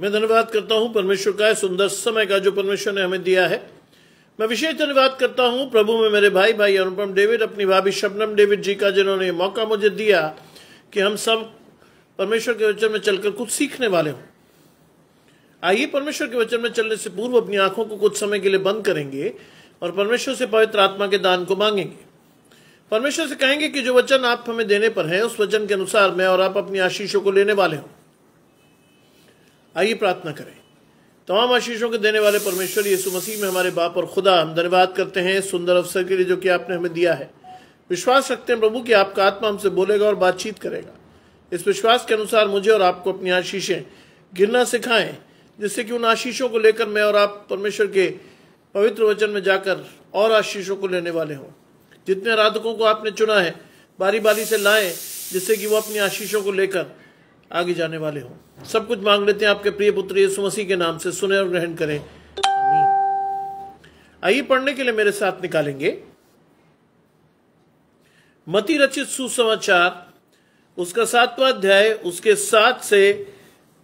मैं धन्यवाद करता हूं परमेश्वर का सुंदर समय का जो परमेश्वर ने हमें दिया है मैं विशेष धन्यवाद करता हूं प्रभु में मेरे भाई भाई अनुपम डेविड अपनी भाभी शबनम डेविड जी का जिन्होंने मौका मुझे दिया कि हम सब परमेश्वर के वचन में चलकर कुछ सीखने वाले हों आइए परमेश्वर के वचन में चलने से पूर्व अपनी आंखों को कुछ समय के लिए बंद करेंगे और परमेश्वर से पवित्र आत्मा के दान को मांगेंगे परमेश्वर से कहेंगे कि जो वचन आप हमें देने पर है उस वचन के अनुसार मैं और आप अपनी आशीषों को लेने वाले हूँ आइए प्रार्थना करें तमाम आशीषों के देने वाले परमेश्वर यीशु मसीह में हमारे बाप और खुदा हम धन्यवाद करते हैं सुंदर अवसर के लिए जो कि आपने हमें दिया है विश्वास रखते हैं प्रभु कि आपका आत्मा हमसे बोलेगा और बातचीत करेगा इस विश्वास के अनुसार मुझे और आपको अपनी आशीषें गिरना सिखाएं जिससे कि उन आशीषों को लेकर मैं और आप परमेश्वर के पवित्र वचन में जाकर और आशीषों को लेने वाले हों जितने आराधकों को आपने चुना है बारी बारी से लाएं जिससे कि वो अपनी आशीषों को लेकर आगे जाने वाले हो सब कुछ मांग लेते हैं आपके प्रिय पुत्र यीशु मसीह के नाम से सुने और ग्रहण करें आइए पढ़ने के लिए मेरे साथ निकालेंगे मति रचित सुसमाचार उसका सातवां अध्याय उसके सात से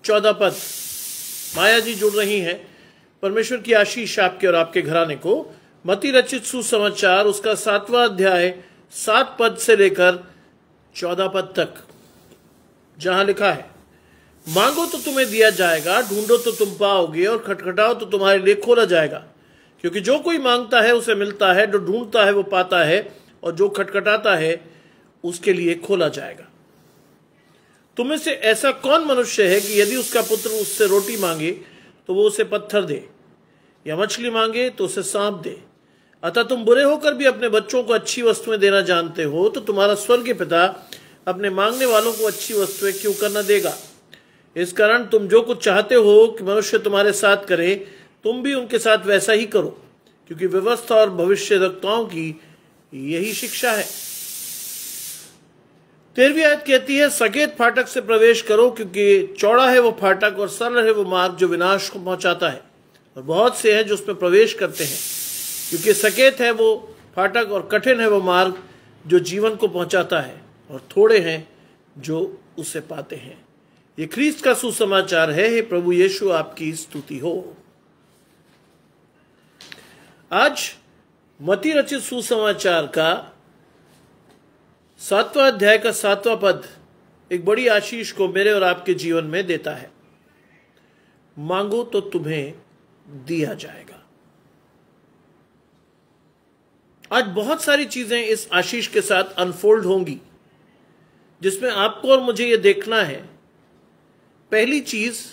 चौदह पद माया जी जुड़ रही हैं परमेश्वर की आशीष आपके और आपके घराने को मति रचित सुसमाचार उसका सातवां अध्याय सात पद से लेकर चौदह पद तक जहां लिखा है मांगो तो तुम्हें दिया जाएगा ढूंढो तो तुम पाओगे और खटखटाओ तो तुम्हारे लिए खोला जाएगा क्योंकि जो कोई मांगता है उसे मिलता है जो ढूंढता है वो पाता है और जो खटखटाता है उसके लिए खोला जाएगा तुम्हें से ऐसा कौन मनुष्य है कि यदि उसका पुत्र उससे रोटी मांगे तो वो उसे पत्थर दे या मछली मांगे तो उसे सांप दे अतः तुम बुरे होकर भी अपने बच्चों को अच्छी वस्तुएं देना जानते हो तो तुम्हारा स्वर्गीय पिता अपने मांगने वालों को अच्छी वस्तुएं क्यों करना देगा इस कारण तुम जो कुछ चाहते हो कि मनुष्य तुम्हारे साथ करे तुम भी उनके साथ वैसा ही करो क्योंकि व्यवस्था और भविष्य रक्ताओं की यही शिक्षा है तेरहवीं आयत कहती है सकेत फाटक से प्रवेश करो क्योंकि चौड़ा है वो फाटक और सरल है वो मार्ग जो विनाश को पहुंचाता है और बहुत से हैं जो उसमें प्रवेश करते हैं क्योंकि सकेत है वो फाटक और कठिन है वो मार्ग जो जीवन को पहुंचाता है और थोड़े हैं जो उसे पाते हैं ये ख्रीस का सुसमाचार है हे प्रभु यीशु आपकी स्तुति हो आज मती रचित सुसमाचार का सातवां अध्याय का सातवां पद एक बड़ी आशीष को मेरे और आपके जीवन में देता है मांगो तो तुम्हें दिया जाएगा आज बहुत सारी चीजें इस आशीष के साथ अनफोल्ड होंगी जिसमें आपको और मुझे यह देखना है पहली चीज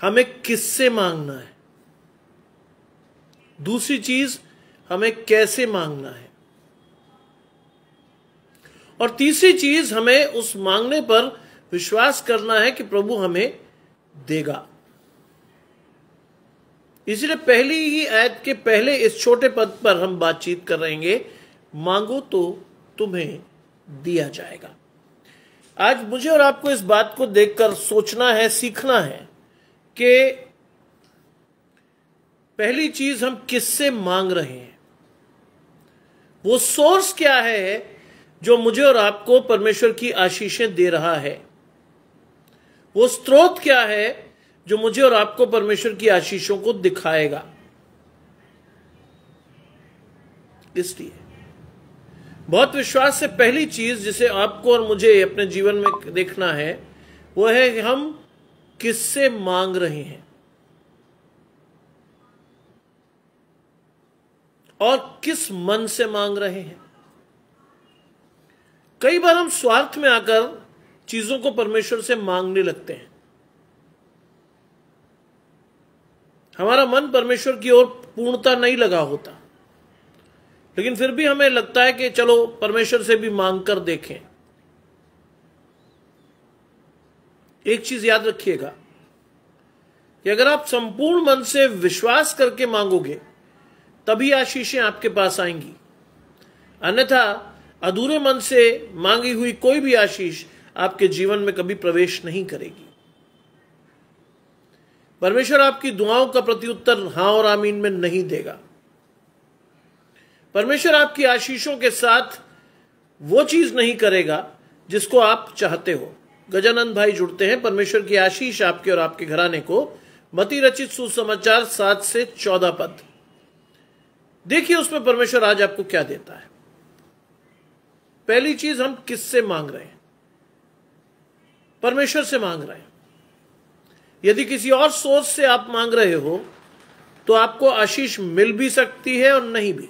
हमें किससे मांगना है दूसरी चीज हमें कैसे मांगना है और तीसरी चीज हमें उस मांगने पर विश्वास करना है कि प्रभु हमें देगा इसलिए पहली ही आयत के पहले इस छोटे पद पर हम बातचीत करेंगे मांगो तो तुम्हें दिया जाएगा आज मुझे और आपको इस बात को देखकर सोचना है सीखना है कि पहली चीज हम किससे मांग रहे हैं वो सोर्स क्या है जो मुझे और आपको परमेश्वर की आशीषें दे रहा है वो स्रोत क्या है जो मुझे और आपको परमेश्वर की आशीषों को दिखाएगा इसलिए बहुत विश्वास से पहली चीज जिसे आपको और मुझे अपने जीवन में देखना है वो है कि हम किससे मांग रहे हैं और किस मन से मांग रहे हैं कई बार हम स्वार्थ में आकर चीजों को परमेश्वर से मांगने लगते हैं हमारा मन परमेश्वर की ओर पूर्णता नहीं लगा होता लेकिन फिर भी हमें लगता है कि चलो परमेश्वर से भी मांग कर देखें एक चीज याद रखिएगा कि अगर आप संपूर्ण मन से विश्वास करके मांगोगे तभी आशीषें आपके पास आएंगी अन्यथा अधूरे मन से मांगी हुई कोई भी आशीष आपके जीवन में कभी प्रवेश नहीं करेगी परमेश्वर आपकी दुआओं का प्रत्युत्तर हां और आमीन में नहीं देगा परमेश्वर आपकी आशीषों के साथ वो चीज नहीं करेगा जिसको आप चाहते हो गजानंद भाई जुड़ते हैं परमेश्वर की आशीष आपके और आपके घराने को मति रचित सुसमाचार सात से चौदह पद देखिए उसमें परमेश्वर आज आपको क्या देता है पहली चीज हम किससे मांग रहे हैं परमेश्वर से मांग रहे हैं यदि किसी और सोर्स से आप मांग रहे हो तो आपको आशीष मिल भी सकती है और नहीं भी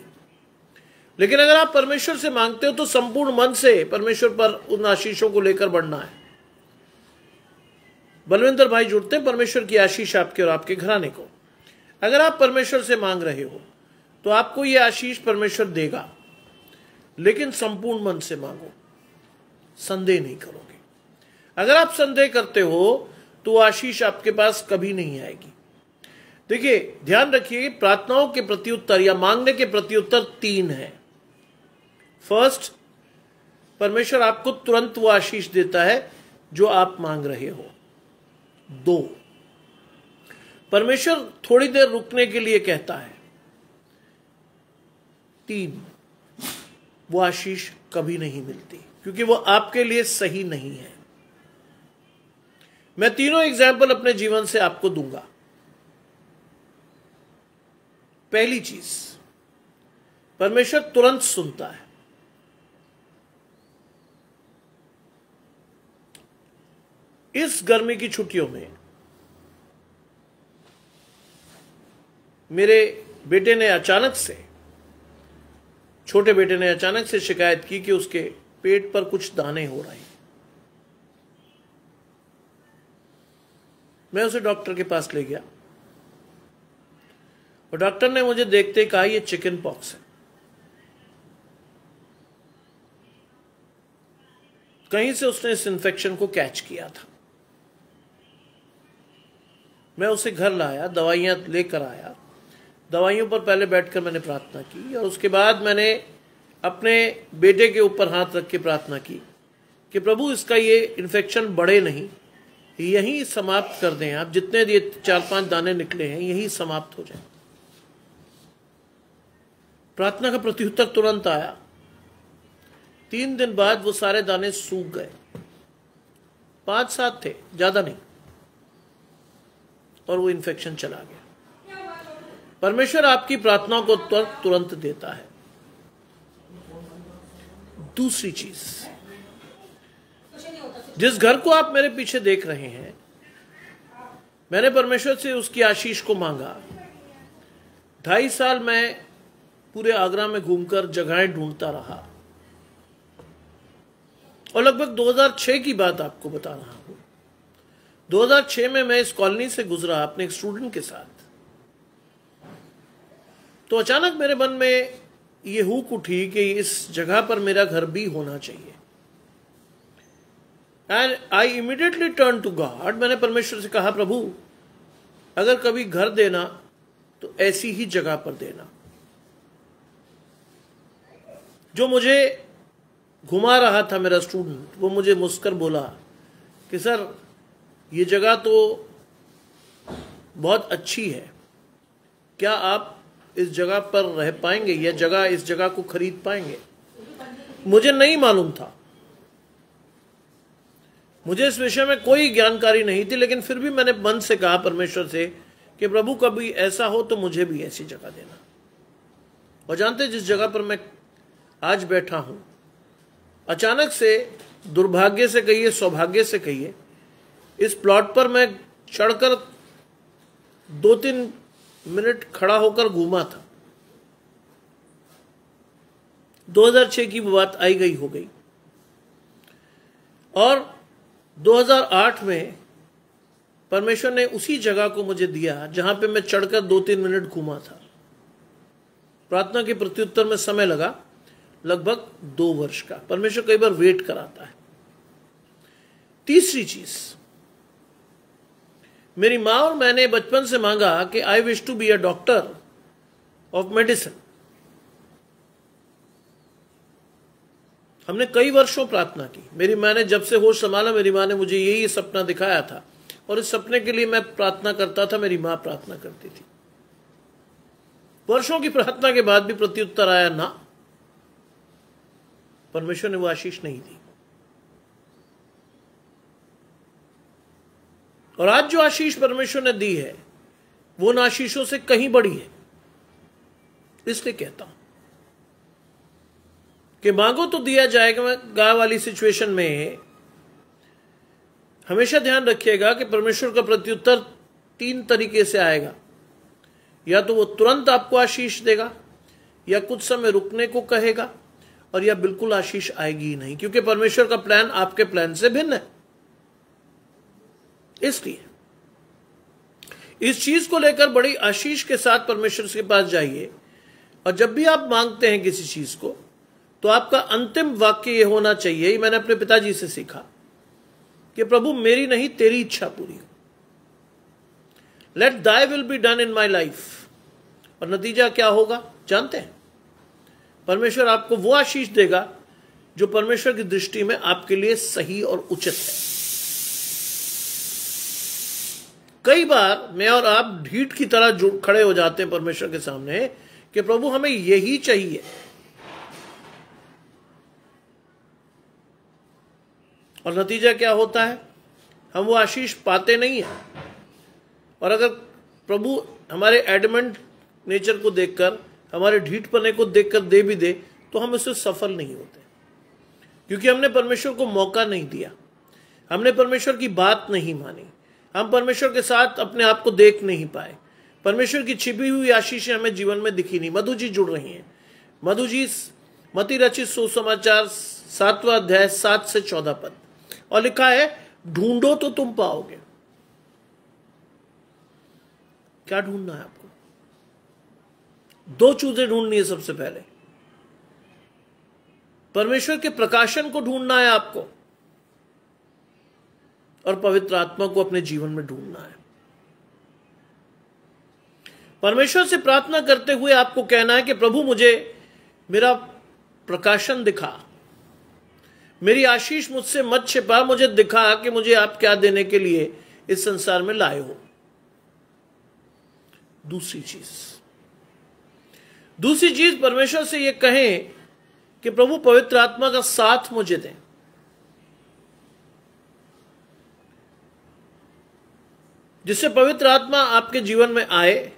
लेकिन अगर आप परमेश्वर से मांगते हो तो संपूर्ण मन से परमेश्वर पर उन आशीषों को लेकर बढ़ना है बलविंदर भाई जुड़ते हैं परमेश्वर की आशीष आपके और आपके घराने को अगर आप परमेश्वर से मांग रहे हो तो आपको यह आशीष परमेश्वर देगा लेकिन संपूर्ण मन से मांगो संदेह नहीं करोगे अगर आप संदेह करते हो तो आशीष आपके पास कभी नहीं आएगी देखिए ध्यान रखिए प्रार्थनाओं के प्रत्युत्तर या मांगने के प्रत्युत्तर तीन है फर्स्ट परमेश्वर आपको तुरंत वो आशीष देता है जो आप मांग रहे हो दो परमेश्वर थोड़ी देर रुकने के लिए कहता है तीन वो आशीष कभी नहीं मिलती क्योंकि वो आपके लिए सही नहीं है मैं तीनों एग्जाम्पल अपने जीवन से आपको दूंगा पहली चीज परमेश्वर तुरंत सुनता है इस गर्मी की छुट्टियों में मेरे बेटे ने अचानक से छोटे बेटे ने अचानक से शिकायत की कि उसके पेट पर कुछ दाने हो रहे हैं मैं उसे डॉक्टर के पास ले गया और डॉक्टर ने मुझे देखते कहा यह चिकन पॉक्स है कहीं से उसने इस इन्फेक्शन को कैच किया था मैं उसे घर लाया दवाइयाँ लेकर आया दवाइयों पर पहले बैठकर मैंने प्रार्थना की और उसके बाद मैंने अपने बेटे के ऊपर हाथ रख के प्रार्थना की कि प्रभु इसका ये इन्फेक्शन बढ़े नहीं यही समाप्त कर दें आप जितने दिए चार पांच दाने निकले हैं यही समाप्त हो जाए प्रार्थना का प्रत्युत्तर तुरंत आया तीन दिन बाद वो सारे दाने सूख गए पांच सात थे ज्यादा नहीं और वो इन्फेक्शन चला गया परमेश्वर आपकी प्रार्थना को तुरंत तुरंत देता है दूसरी चीज जिस घर को आप मेरे पीछे देख रहे हैं मैंने परमेश्वर से उसकी आशीष को मांगा ढाई साल मैं पूरे आगरा में घूमकर जगहें ढूंढता रहा और लगभग 2006 की बात आपको बता रहा हूं 2006 में मैं इस कॉलोनी से गुजरा अपने एक स्टूडेंट के साथ तो अचानक मेरे मन में ये हुक उठी कि इस जगह पर मेरा घर भी होना चाहिए and I immediately turn to God मैंने परमेश्वर से कहा प्रभु अगर कभी घर देना तो ऐसी ही जगह पर देना जो मुझे घुमा रहा था मेरा स्टूडेंट वो मुझे मुस्कर बोला कि सर ये जगह तो बहुत अच्छी है क्या आप इस जगह पर रह पाएंगे या जगह इस जगह को खरीद पाएंगे मुझे नहीं मालूम था मुझे इस विषय में कोई ज्ञानकारी नहीं थी लेकिन फिर भी मैंने मन से कहा परमेश्वर से कि प्रभु कभी ऐसा हो तो मुझे भी ऐसी जगह देना और जानते जिस जगह पर मैं आज बैठा हूं अचानक से दुर्भाग्य से कहिए सौभाग्य से कहिए इस प्लॉट पर मैं चढ़कर दो तीन मिनट खड़ा होकर घूमा था 2006 की बात आई गई हो गई और 2008 में परमेश्वर ने उसी जगह को मुझे दिया जहां पे मैं चढ़कर दो तीन मिनट घूमा था प्रार्थना के प्रत्युत्तर में समय लगा लगभग दो वर्ष का परमेश्वर कई बार वेट कराता है तीसरी चीज़ मेरी माँ और मैंने बचपन से मांगा कि I wish to be a doctor of medicine हमने कई वर्षों प्रार्थना की मेरी माँ ने जब से होश संभाला मेरी माँ ने मुझे यही सपना दिखाया था और इस सपने के लिए मैं प्रार्थना करता था मेरी माँ प्रार्थना करती थी वर्षों की प्रार्थना के बाद भी प्रत्युत्तर आया ना परमेश्वर ने वो आशीष नहीं दी और आज जो आशीष परमेश्वर ने दी है वो उन आशीषों से कहीं बड़ी है इसलिए कहता हूं कि मांगो तो दिया जाएगा वाली सिचुएशन में हमेशा ध्यान रखिएगा कि परमेश्वर का प्रत्युत्तर तीन तरीके से आएगा या तो वो तुरंत आपको आशीष देगा या कुछ समय रुकने को कहेगा और या बिल्कुल आशीष आएगी ही नहीं क्योंकि परमेश्वर का प्लान आपके प्लान से भिन्न है इसलिए इस चीज को लेकर बड़ी आशीष के साथ परमेश्वर के पास जाइए और जब भी आप मांगते हैं किसी चीज को तो आपका अंतिम वाक्य यह होना चाहिए मैंने अपने पिताजी से सीखा कि प्रभु मेरी नहीं तेरी इच्छा पूरी हो let thy will be done in my life और नतीजा क्या होगा जानते हैं परमेश्वर आपको वो आशीष देगा जो परमेश्वर की दृष्टि में आपके लिए सही और उचित है कई बार मैं और आप ढीठ की तरह जुड़ खड़े हो जाते हैं परमेश्वर के सामने कि प्रभु हमें यही चाहिए और नतीजा क्या होता है हम वो आशीष पाते नहीं है और अगर प्रभु हमारे एडमेंट नेचर को देखकर हमारे ढीठ पने को देखकर दे भी दे तो हम उससे सफल नहीं होते क्योंकि हमने परमेश्वर को मौका नहीं दिया हमने परमेश्वर की बात नहीं मानी हम परमेश्वर के साथ अपने आप को देख नहीं पाए परमेश्वर की छिपी हुई आशीष हमें जीवन में दिखी नहीं मधु जी जुड़ रही हैं मधु जी मती रचित सुसमाचार सातवा अध्याय सात से चौदह पद और लिखा है ढूंढो तो तुम पाओगे क्या ढूंढना है आपको दो चूजे ढूंढनी है सबसे पहले परमेश्वर के प्रकाशन को ढूंढना है आपको और पवित्र आत्मा को अपने जीवन में ढूंढना है परमेश्वर से प्रार्थना करते हुए आपको कहना है कि प्रभु मुझे मेरा प्रकाशन दिखा मेरी आशीष मुझसे मत छिपा मुझे दिखा कि मुझे आप क्या देने के लिए इस संसार में लाए हो दूसरी चीज दूसरी चीज परमेश्वर से यह कहें कि प्रभु पवित्र आत्मा का साथ मुझे दें जिससे पवित्र आत्मा आपके जीवन में आए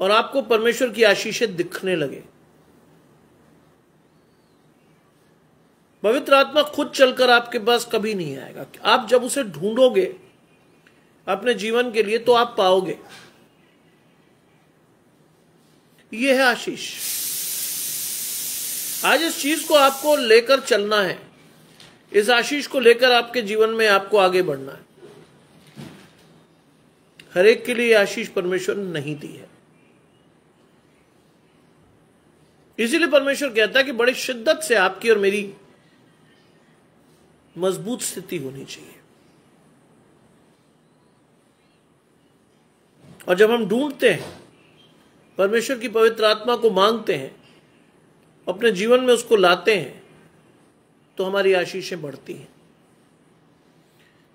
और आपको परमेश्वर की आशीषें दिखने लगे पवित्र आत्मा खुद चलकर आपके पास कभी नहीं आएगा आप जब उसे ढूंढोगे अपने जीवन के लिए तो आप पाओगे यह है आशीष आज इस चीज को आपको लेकर चलना है इस आशीष को लेकर आपके जीवन में आपको आगे बढ़ना है हरेक एक के लिए आशीष परमेश्वर ने नहीं दी है इसीलिए परमेश्वर कहता है कि बड़े शिद्दत से आपकी और मेरी मजबूत स्थिति होनी चाहिए और जब हम ढूंढते हैं परमेश्वर की पवित्र आत्मा को मांगते हैं अपने जीवन में उसको लाते हैं तो हमारी आशीषें बढ़ती हैं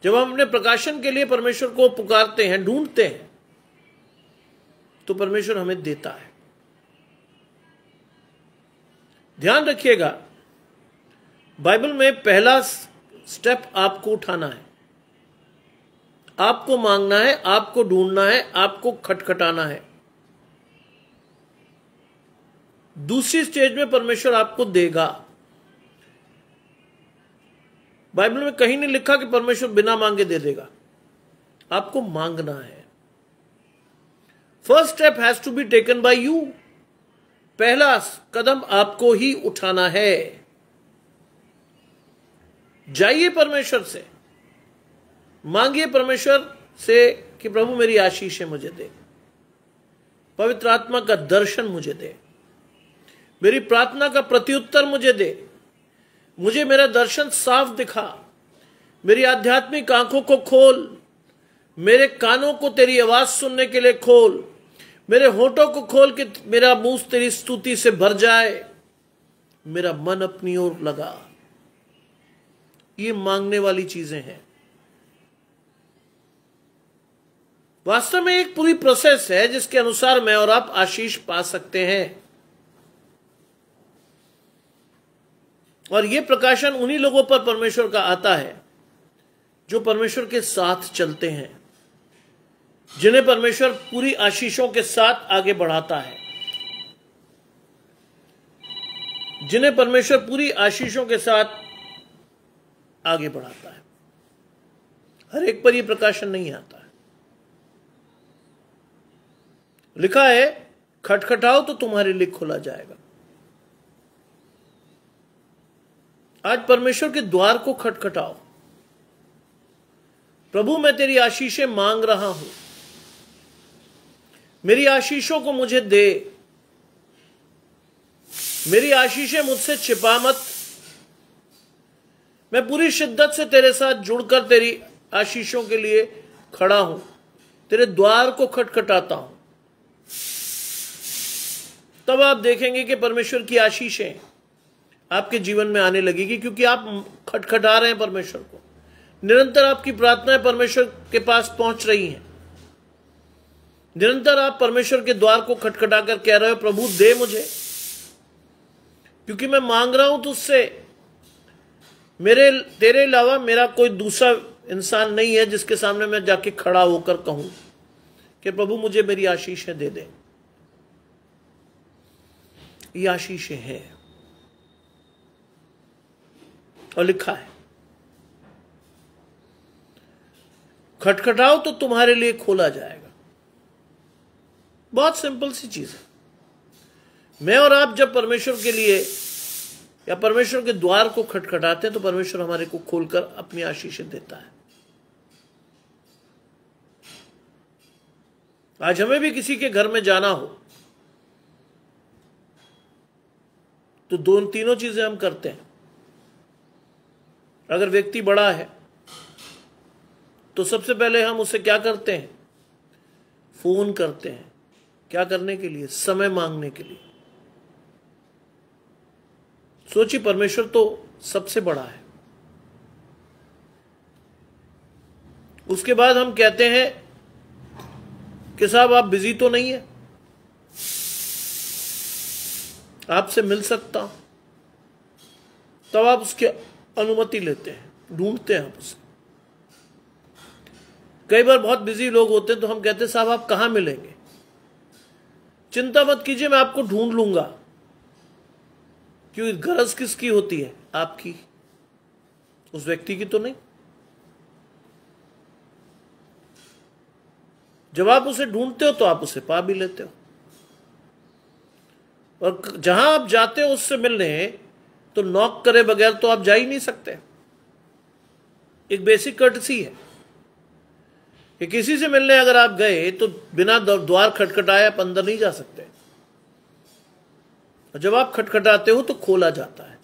जब हम अपने प्रकाशन के लिए परमेश्वर को पुकारते हैं ढूंढते हैं तो परमेश्वर हमें देता है ध्यान रखिएगा बाइबल में पहला स्टेप आपको उठाना है आपको मांगना है आपको ढूंढना है आपको खटखटाना है दूसरी स्टेज में परमेश्वर आपको देगा बाइबल में कहीं नहीं लिखा कि परमेश्वर बिना मांगे दे देगा आपको मांगना है first step has to be taken by you पहला कदम आपको ही उठाना है जाइए परमेश्वर से मांगिए परमेश्वर से कि प्रभु मेरी आशीष है मुझे दे पवित्र आत्मा का दर्शन मुझे दे मेरी प्रार्थना का प्रत्युत्तर मुझे दे मुझे मेरा दर्शन साफ दिखा मेरी आध्यात्मिक आंखों को खोल मेरे कानों को तेरी आवाज सुनने के लिए खोल मेरे होठों को खोल के मेरा मुंह तेरी स्तुति से भर जाए मेरा मन अपनी ओर लगा ये मांगने वाली चीजें हैं वास्तव में एक पूरी प्रोसेस है जिसके अनुसार मैं और आप आशीष पा सकते हैं और ये प्रकाशन उन्हीं लोगों पर परमेश्वर का आता है जो परमेश्वर के साथ चलते हैं जिन्हें परमेश्वर पूरी आशीषों के साथ आगे बढ़ाता है जिन्हें परमेश्वर पूरी आशीषों के साथ आगे बढ़ाता है हर एक पर यह प्रकाशन नहीं आता है लिखा है खटखटाओ तो तुम्हारे लिए खोला जाएगा आज परमेश्वर के द्वार को खटखटाओ प्रभु मैं तेरी आशीषें मांग रहा हूं मेरी आशीषों को मुझे दे मेरी आशीषें मुझसे छिपा मत मैं पूरी शिद्दत से तेरे साथ जुड़कर तेरी आशीषों के लिए खड़ा हूं तेरे द्वार को खटखटाता हूं तब आप देखेंगे कि परमेश्वर की आशीषें आपके जीवन में आने लगेगी क्योंकि आप खटखटा रहे हैं परमेश्वर को निरंतर आपकी प्रार्थनाएं परमेश्वर के पास पहुंच रही हैं निरंतर आप परमेश्वर के द्वार को खटखटा कर कह रहे हो प्रभु दे मुझे क्योंकि मैं मांग रहा हूं तुझसे मेरे तेरे अलावा मेरा कोई दूसरा इंसान नहीं है जिसके सामने मैं जाके खड़ा होकर कहूं कि प्रभु मुझे मेरी आशीषें दे दे ये आशीषें हैं और लिखा है खटखटाओ तो तुम्हारे लिए खोला जाएगा बहुत सिंपल सी चीज है मैं और आप जब परमेश्वर के लिए या परमेश्वर के द्वार को खटखटाते हैं तो परमेश्वर हमारे को खोलकर अपनी आशीष देता है आज हमें भी किसी के घर में जाना हो तो दो तीनों चीजें हम करते हैं अगर व्यक्ति बड़ा है तो सबसे पहले हम उसे क्या करते हैं फोन करते हैं क्या करने के लिए समय मांगने के लिए सोचिए परमेश्वर तो सबसे बड़ा है उसके बाद हम कहते हैं कि साहब आप बिजी तो नहीं है आपसे मिल सकता तब तो आप उसके अनुमति लेते हैं ढूंढते हैं हम उसे कई बार बहुत बिजी लोग होते हैं तो हम कहते हैं साहब आप कहा मिलेंगे चिंता मत कीजिए मैं आपको ढूंढ लूंगा क्योंकि गरज किसकी होती है आपकी उस व्यक्ति की तो नहीं जब आप उसे ढूंढते हो तो आप उसे पा भी लेते हो और जहां आप जाते हो उससे मिलने तो नॉक करे बगैर तो आप जा ही नहीं सकते एक बेसिक कर्टसी है कि किसी से मिलने अगर आप गए तो बिना द्वार खटखटाए आप अंदर नहीं जा सकते और जब आप खटखटाते हो तो खोला जाता है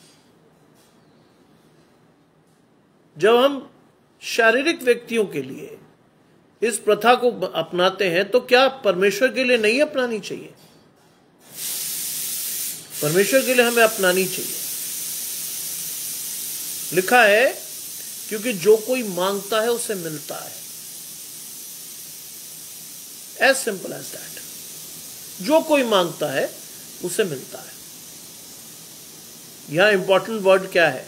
जब हम शारीरिक व्यक्तियों के लिए इस प्रथा को अपनाते हैं तो क्या परमेश्वर के लिए नहीं अपनानी चाहिए परमेश्वर के लिए हमें अपनानी चाहिए लिखा है क्योंकि जो कोई मांगता है उसे मिलता है एज सिंपल एज दैट जो कोई मांगता है उसे मिलता है यहां इंपॉर्टेंट वर्ड क्या है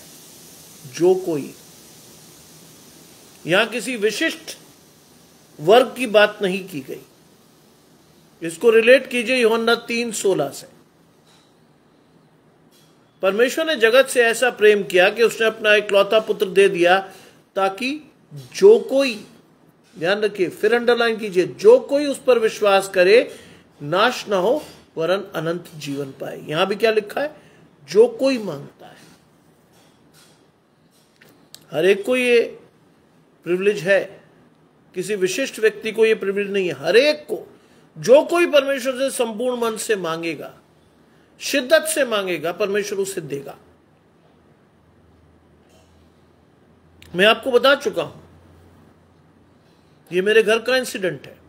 जो कोई यहां किसी विशिष्ट वर्ग की बात नहीं की गई इसको रिलेट कीजिए योना तीन सोलह से परमेश्वर ने जगत से ऐसा प्रेम किया कि उसने अपना एक लौता पुत्र दे दिया ताकि जो कोई ध्यान रखिए फिर अंडरलाइन कीजिए जो कोई उस पर विश्वास करे नाश ना हो वरन अनंत जीवन पाए यहां भी क्या लिखा है जो कोई मांगता है हर एक को ये प्रिविलेज है किसी विशिष्ट व्यक्ति को ये प्रिविलेज नहीं है हर एक को जो कोई परमेश्वर से संपूर्ण मन से मांगेगा शिद्दत से मांगेगा परमेश्वर उसे देगा मैं आपको बता चुका हूं ये मेरे घर का इंसिडेंट है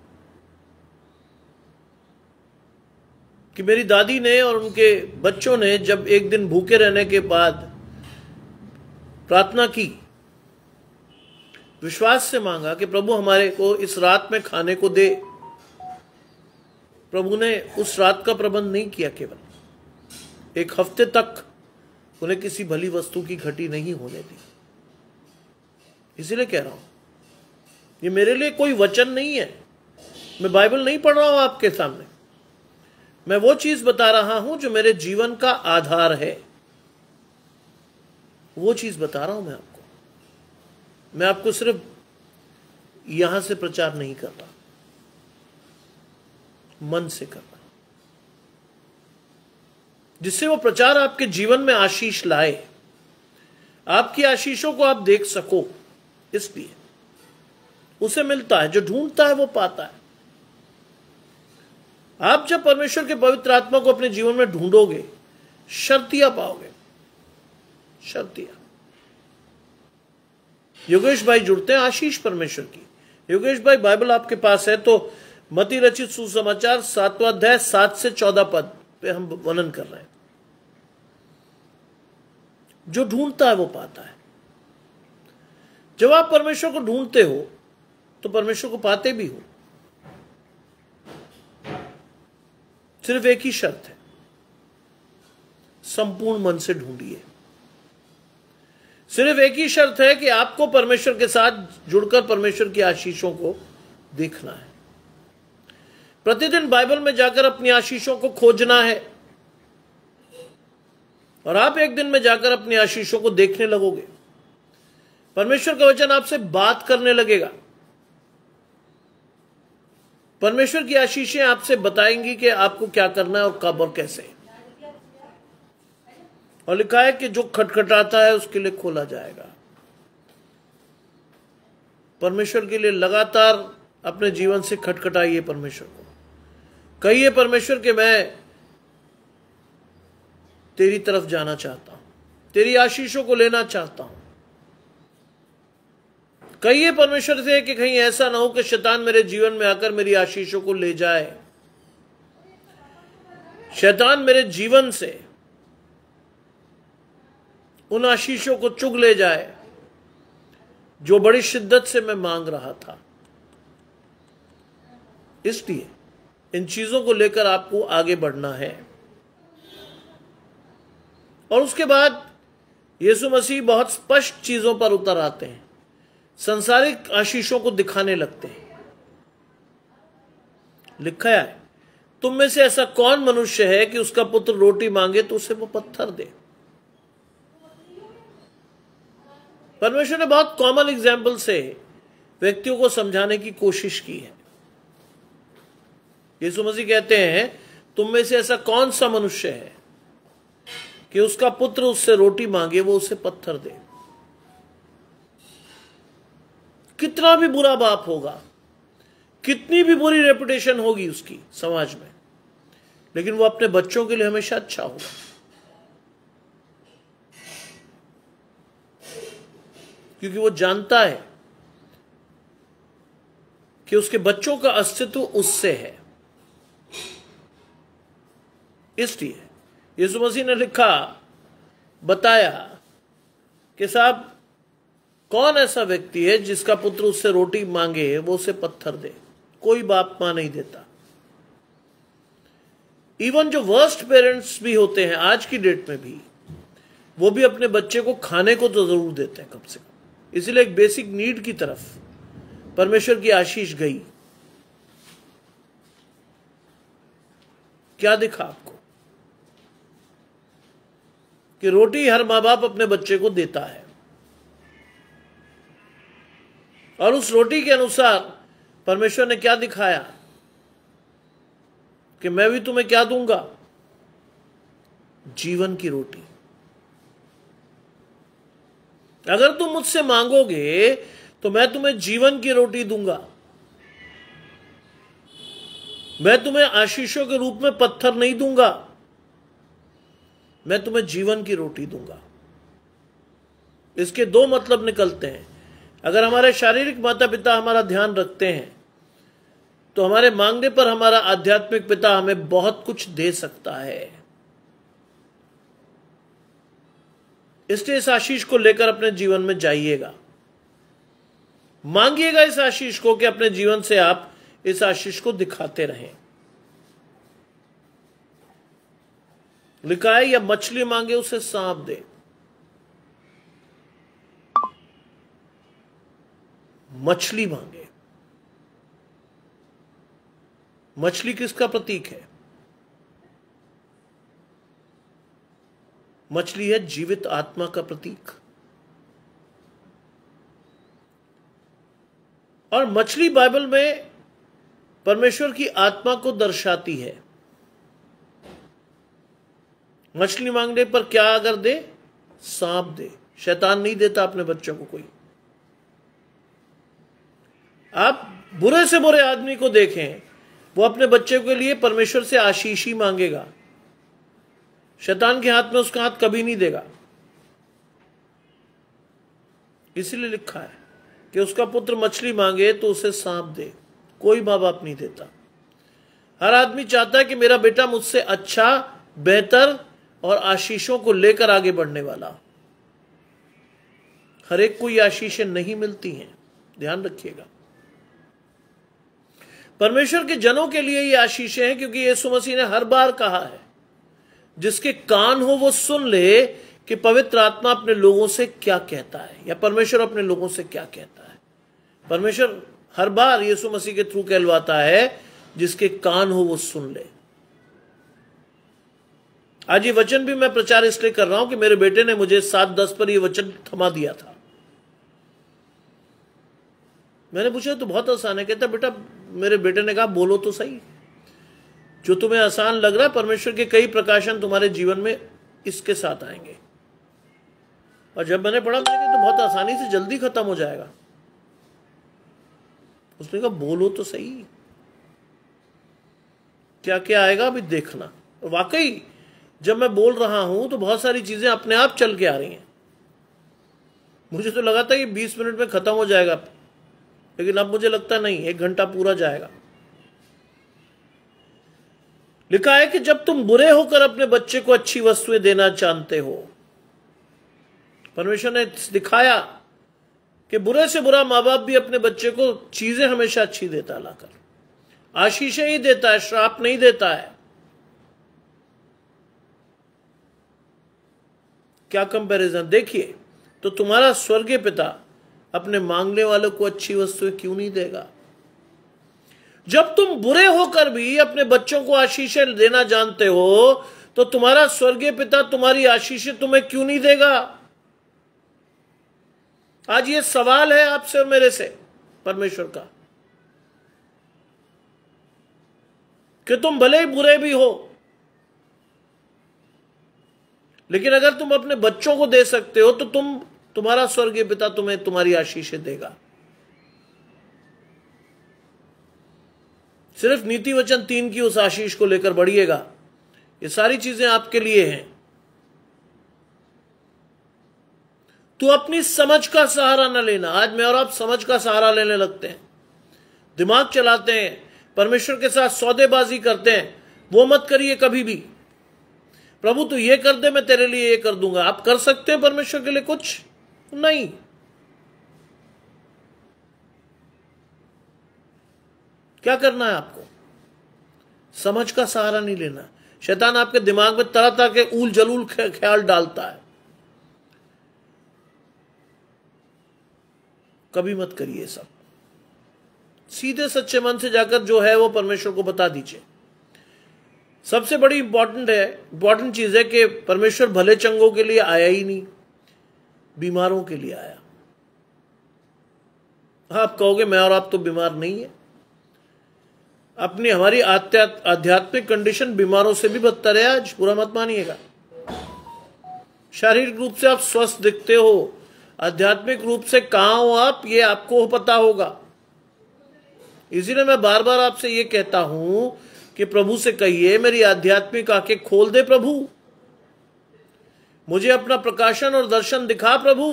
कि मेरी दादी ने और उनके बच्चों ने जब एक दिन भूखे रहने के बाद प्रार्थना की विश्वास से मांगा कि प्रभु हमारे को इस रात में खाने को दे प्रभु ने उस रात का प्रबंध नहीं किया केवल एक हफ्ते तक उन्हें किसी भली वस्तु की घटी नहीं होने दी इसीलिए कह रहा हूं ये मेरे लिए कोई वचन नहीं है मैं बाइबल नहीं पढ़ रहा हूं आपके सामने मैं वो चीज बता रहा हूं जो मेरे जीवन का आधार है वो चीज बता रहा हूं मैं आपको मैं आपको सिर्फ यहां से प्रचार नहीं करता मन से करता जिससे वो प्रचार आपके जीवन में आशीष लाए आपकी आशीषों को आप देख सको इसलिए उसे मिलता है जो ढूंढता है वो पाता है आप जब परमेश्वर के पवित्र आत्मा को अपने जीवन में ढूंढोगे शर्तियां पाओगे शर्तियां योगेश भाई जुड़ते हैं आशीष परमेश्वर की योगेश भाई बाइबल आपके पास है तो मति रचित सुसमाचार सातवा अध्याय सात से चौदह पद पे हम वर्णन कर रहे हैं जो ढूंढता है वो पाता है जब आप परमेश्वर को ढूंढते हो तो परमेश्वर को पाते भी हो सिर्फ एक ही शर्त है संपूर्ण मन से ढूंढिए सिर्फ एक ही शर्त है कि आपको परमेश्वर के साथ जुड़कर परमेश्वर की आशीषों को देखना है प्रतिदिन बाइबल में जाकर अपनी आशीषों को खोजना है और आप एक दिन में जाकर अपने आशीषों को देखने लगोगे परमेश्वर का वचन आपसे बात करने लगेगा परमेश्वर की आशीषें आपसे बताएंगी कि आपको क्या करना है और कब और कैसे और लिखा है कि जो खटखटाता है उसके लिए खोला जाएगा परमेश्वर के लिए लगातार अपने जीवन से खटखटाइए परमेश्वर को कहिए परमेश्वर के मैं तेरी तरफ जाना चाहता हूं तेरी आशीषों को लेना चाहता हूं कहिए परमेश्वर से कि कहीं ऐसा ना हो कि शैतान मेरे जीवन में आकर मेरी आशीषों को ले जाए शैतान मेरे जीवन से उन आशीषों को चुग ले जाए जो बड़ी शिद्दत से मैं मांग रहा था इसलिए इन चीजों को लेकर आपको आगे बढ़ना है और उसके बाद यीशु मसीह बहुत स्पष्ट चीजों पर उतर आते हैं संसारिक आशीषों को दिखाने लगते हैं लिखा है तुम में से ऐसा कौन मनुष्य है कि उसका पुत्र रोटी मांगे तो उसे वो पत्थर दे परमेश्वर ने बहुत कॉमन एग्जाम्पल से व्यक्तियों को समझाने की कोशिश की है यीशु मसीह कहते हैं तुम में से ऐसा कौन सा मनुष्य है कि उसका पुत्र उससे रोटी मांगे वो उसे पत्थर दे कितना भी बुरा बाप होगा कितनी भी बुरी रेपुटेशन होगी उसकी समाज में लेकिन वो अपने बच्चों के लिए हमेशा अच्छा होगा क्योंकि वो जानता है कि उसके बच्चों का अस्तित्व उससे है इसलिए यीशु मसीह ने लिखा बताया कि साहब कौन ऐसा व्यक्ति है जिसका पुत्र उससे रोटी मांगे वो उसे पत्थर दे कोई बाप मां नहीं देता इवन जो वर्स्ट पेरेंट्स भी होते हैं आज की डेट में भी वो भी अपने बच्चे को खाने को तो जरूर देते हैं कम से कम इसलिए एक बेसिक नीड की तरफ परमेश्वर की आशीष गई क्या दिखा आपको कि रोटी हर माँ बाप अपने बच्चे को देता है और उस रोटी के अनुसार परमेश्वर ने क्या दिखाया कि मैं भी तुम्हें क्या दूंगा जीवन की रोटी अगर तुम मुझसे मांगोगे तो मैं तुम्हें जीवन की रोटी दूंगा मैं तुम्हें आशीषों के रूप में पत्थर नहीं दूंगा मैं तुम्हें जीवन की रोटी दूंगा इसके दो मतलब निकलते हैं अगर हमारे शारीरिक माता पिता हमारा ध्यान रखते हैं तो हमारे मांगने पर हमारा आध्यात्मिक पिता हमें बहुत कुछ दे सकता है इसलिए इस आशीष को लेकर अपने जीवन में जाइएगा मांगिएगा इस आशीष को कि अपने जीवन से आप इस आशीष को दिखाते रहें लिखाए या मछली मांगे उसे सांप दे मछली मांगे मछली किसका प्रतीक है मछली है जीवित आत्मा का प्रतीक और मछली बाइबल में परमेश्वर की आत्मा को दर्शाती है मछली मांगने पर क्या अगर दे सांप दे शैतान नहीं देता अपने बच्चों को कोई आप बुरे से बुरे आदमी को देखें वो अपने बच्चे के लिए परमेश्वर से आशीष ही मांगेगा शैतान के हाथ में उसका हाथ कभी नहीं देगा इसीलिए लिखा है कि उसका पुत्र मछली मांगे तो उसे सांप दे कोई माँ बाप नहीं देता हर आदमी चाहता है कि मेरा बेटा मुझसे अच्छा बेहतर और आशीषों को लेकर आगे बढ़ने वाला हर एक को ये आशीषें नहीं मिलती हैं ध्यान रखिएगा परमेश्वर के जनों के लिए ये आशीषें हैं क्योंकि यीशु मसीह ने हर बार कहा है जिसके कान हो वो सुन ले कि पवित्र आत्मा अपने लोगों से क्या कहता है या परमेश्वर अपने लोगों से क्या कहता है परमेश्वर हर बार यीशु मसीह के थ्रू कहलवाता है जिसके कान हो वो सुन ले आज ये वचन भी मैं प्रचार इसलिए कर रहा हूं कि मेरे बेटे ने मुझे सात दस पर ये वचन थमा दिया था मैंने पूछा तो बहुत आसान है कहता बेटा मेरे बेटे ने कहा बोलो तो सही जो तुम्हें आसान लग रहा है परमेश्वर के कई प्रकाशन तुम्हारे जीवन में इसके साथ आएंगे और जब मैंने पढ़ा मैंने तो बहुत आसानी से जल्दी खत्म हो जाएगा उसने कहा बोलो तो सही क्या क्या आएगा अभी देखना वाकई जब मैं बोल रहा हूं तो बहुत सारी चीजें अपने आप चल के आ रही हैं मुझे तो लगा था कि बीस मिनट में खत्म हो जाएगा लेकिन अब मुझे लगता नहीं एक घंटा पूरा जाएगा लिखा है कि जब तुम बुरे होकर अपने बच्चे को अच्छी वस्तुएं देना चाहते हो परमेश्वर ने दिखाया कि बुरे से बुरा मां बाप भी अपने बच्चे को चीजें हमेशा अच्छी देता लाकर आशीषें ही देता है श्राप नहीं देता है क्या कंपैरिजन देखिए तो तुम्हारा स्वर्गीय पिता अपने मांगने वालों को अच्छी वस्तुएं क्यों नहीं देगा जब तुम बुरे होकर भी अपने बच्चों को आशीषें देना जानते हो तो तुम्हारा स्वर्गीय पिता तुम्हारी आशीषें तुम्हें क्यों नहीं देगा आज ये सवाल है आपसे और मेरे से परमेश्वर का कि तुम भले ही बुरे भी हो लेकिन अगर तुम अपने बच्चों को दे सकते हो तो तुम तुम्हारा स्वर्गीय पिता तुम्हें तुम्हारी आशीषें देगा सिर्फ नीति वचन तीन की उस आशीष को लेकर बढ़िएगा ये सारी चीजें आपके लिए हैं तू अपनी समझ का सहारा न लेना आज मैं और आप समझ का सहारा लेने लगते हैं दिमाग चलाते हैं परमेश्वर के साथ सौदेबाजी करते हैं वो मत करिए कभी भी प्रभु तू ये कर दे मैं तेरे लिए ये कर दूंगा आप कर सकते हैं परमेश्वर के लिए कुछ नहीं क्या करना है आपको समझ का सहारा नहीं लेना शैतान आपके दिमाग में तरह तरह के ऊल जलूल ख्याल डालता है कभी मत करिए सब सीधे सच्चे मन से जाकर जो है वो परमेश्वर को बता दीजिए सबसे बड़ी इंपॉर्टेंट है इंपॉर्टेंट चीज है कि परमेश्वर भले चंगों के लिए आया ही नहीं बीमारों के लिए आया हाँ आप कहोगे मैं और आप तो बीमार नहीं है अपनी हमारी आध्यात्मिक कंडीशन बीमारों से भी बदतर है आज पूरा मत मानिएगा शारीरिक रूप से आप स्वस्थ दिखते हो आध्यात्मिक रूप से कहा हो आप ये आपको पता होगा इसीलिए मैं बार बार आपसे ये कहता हूं कि प्रभु से कहिए मेरी आध्यात्मिक आंखें खोल दे प्रभु मुझे अपना प्रकाशन और दर्शन दिखा प्रभु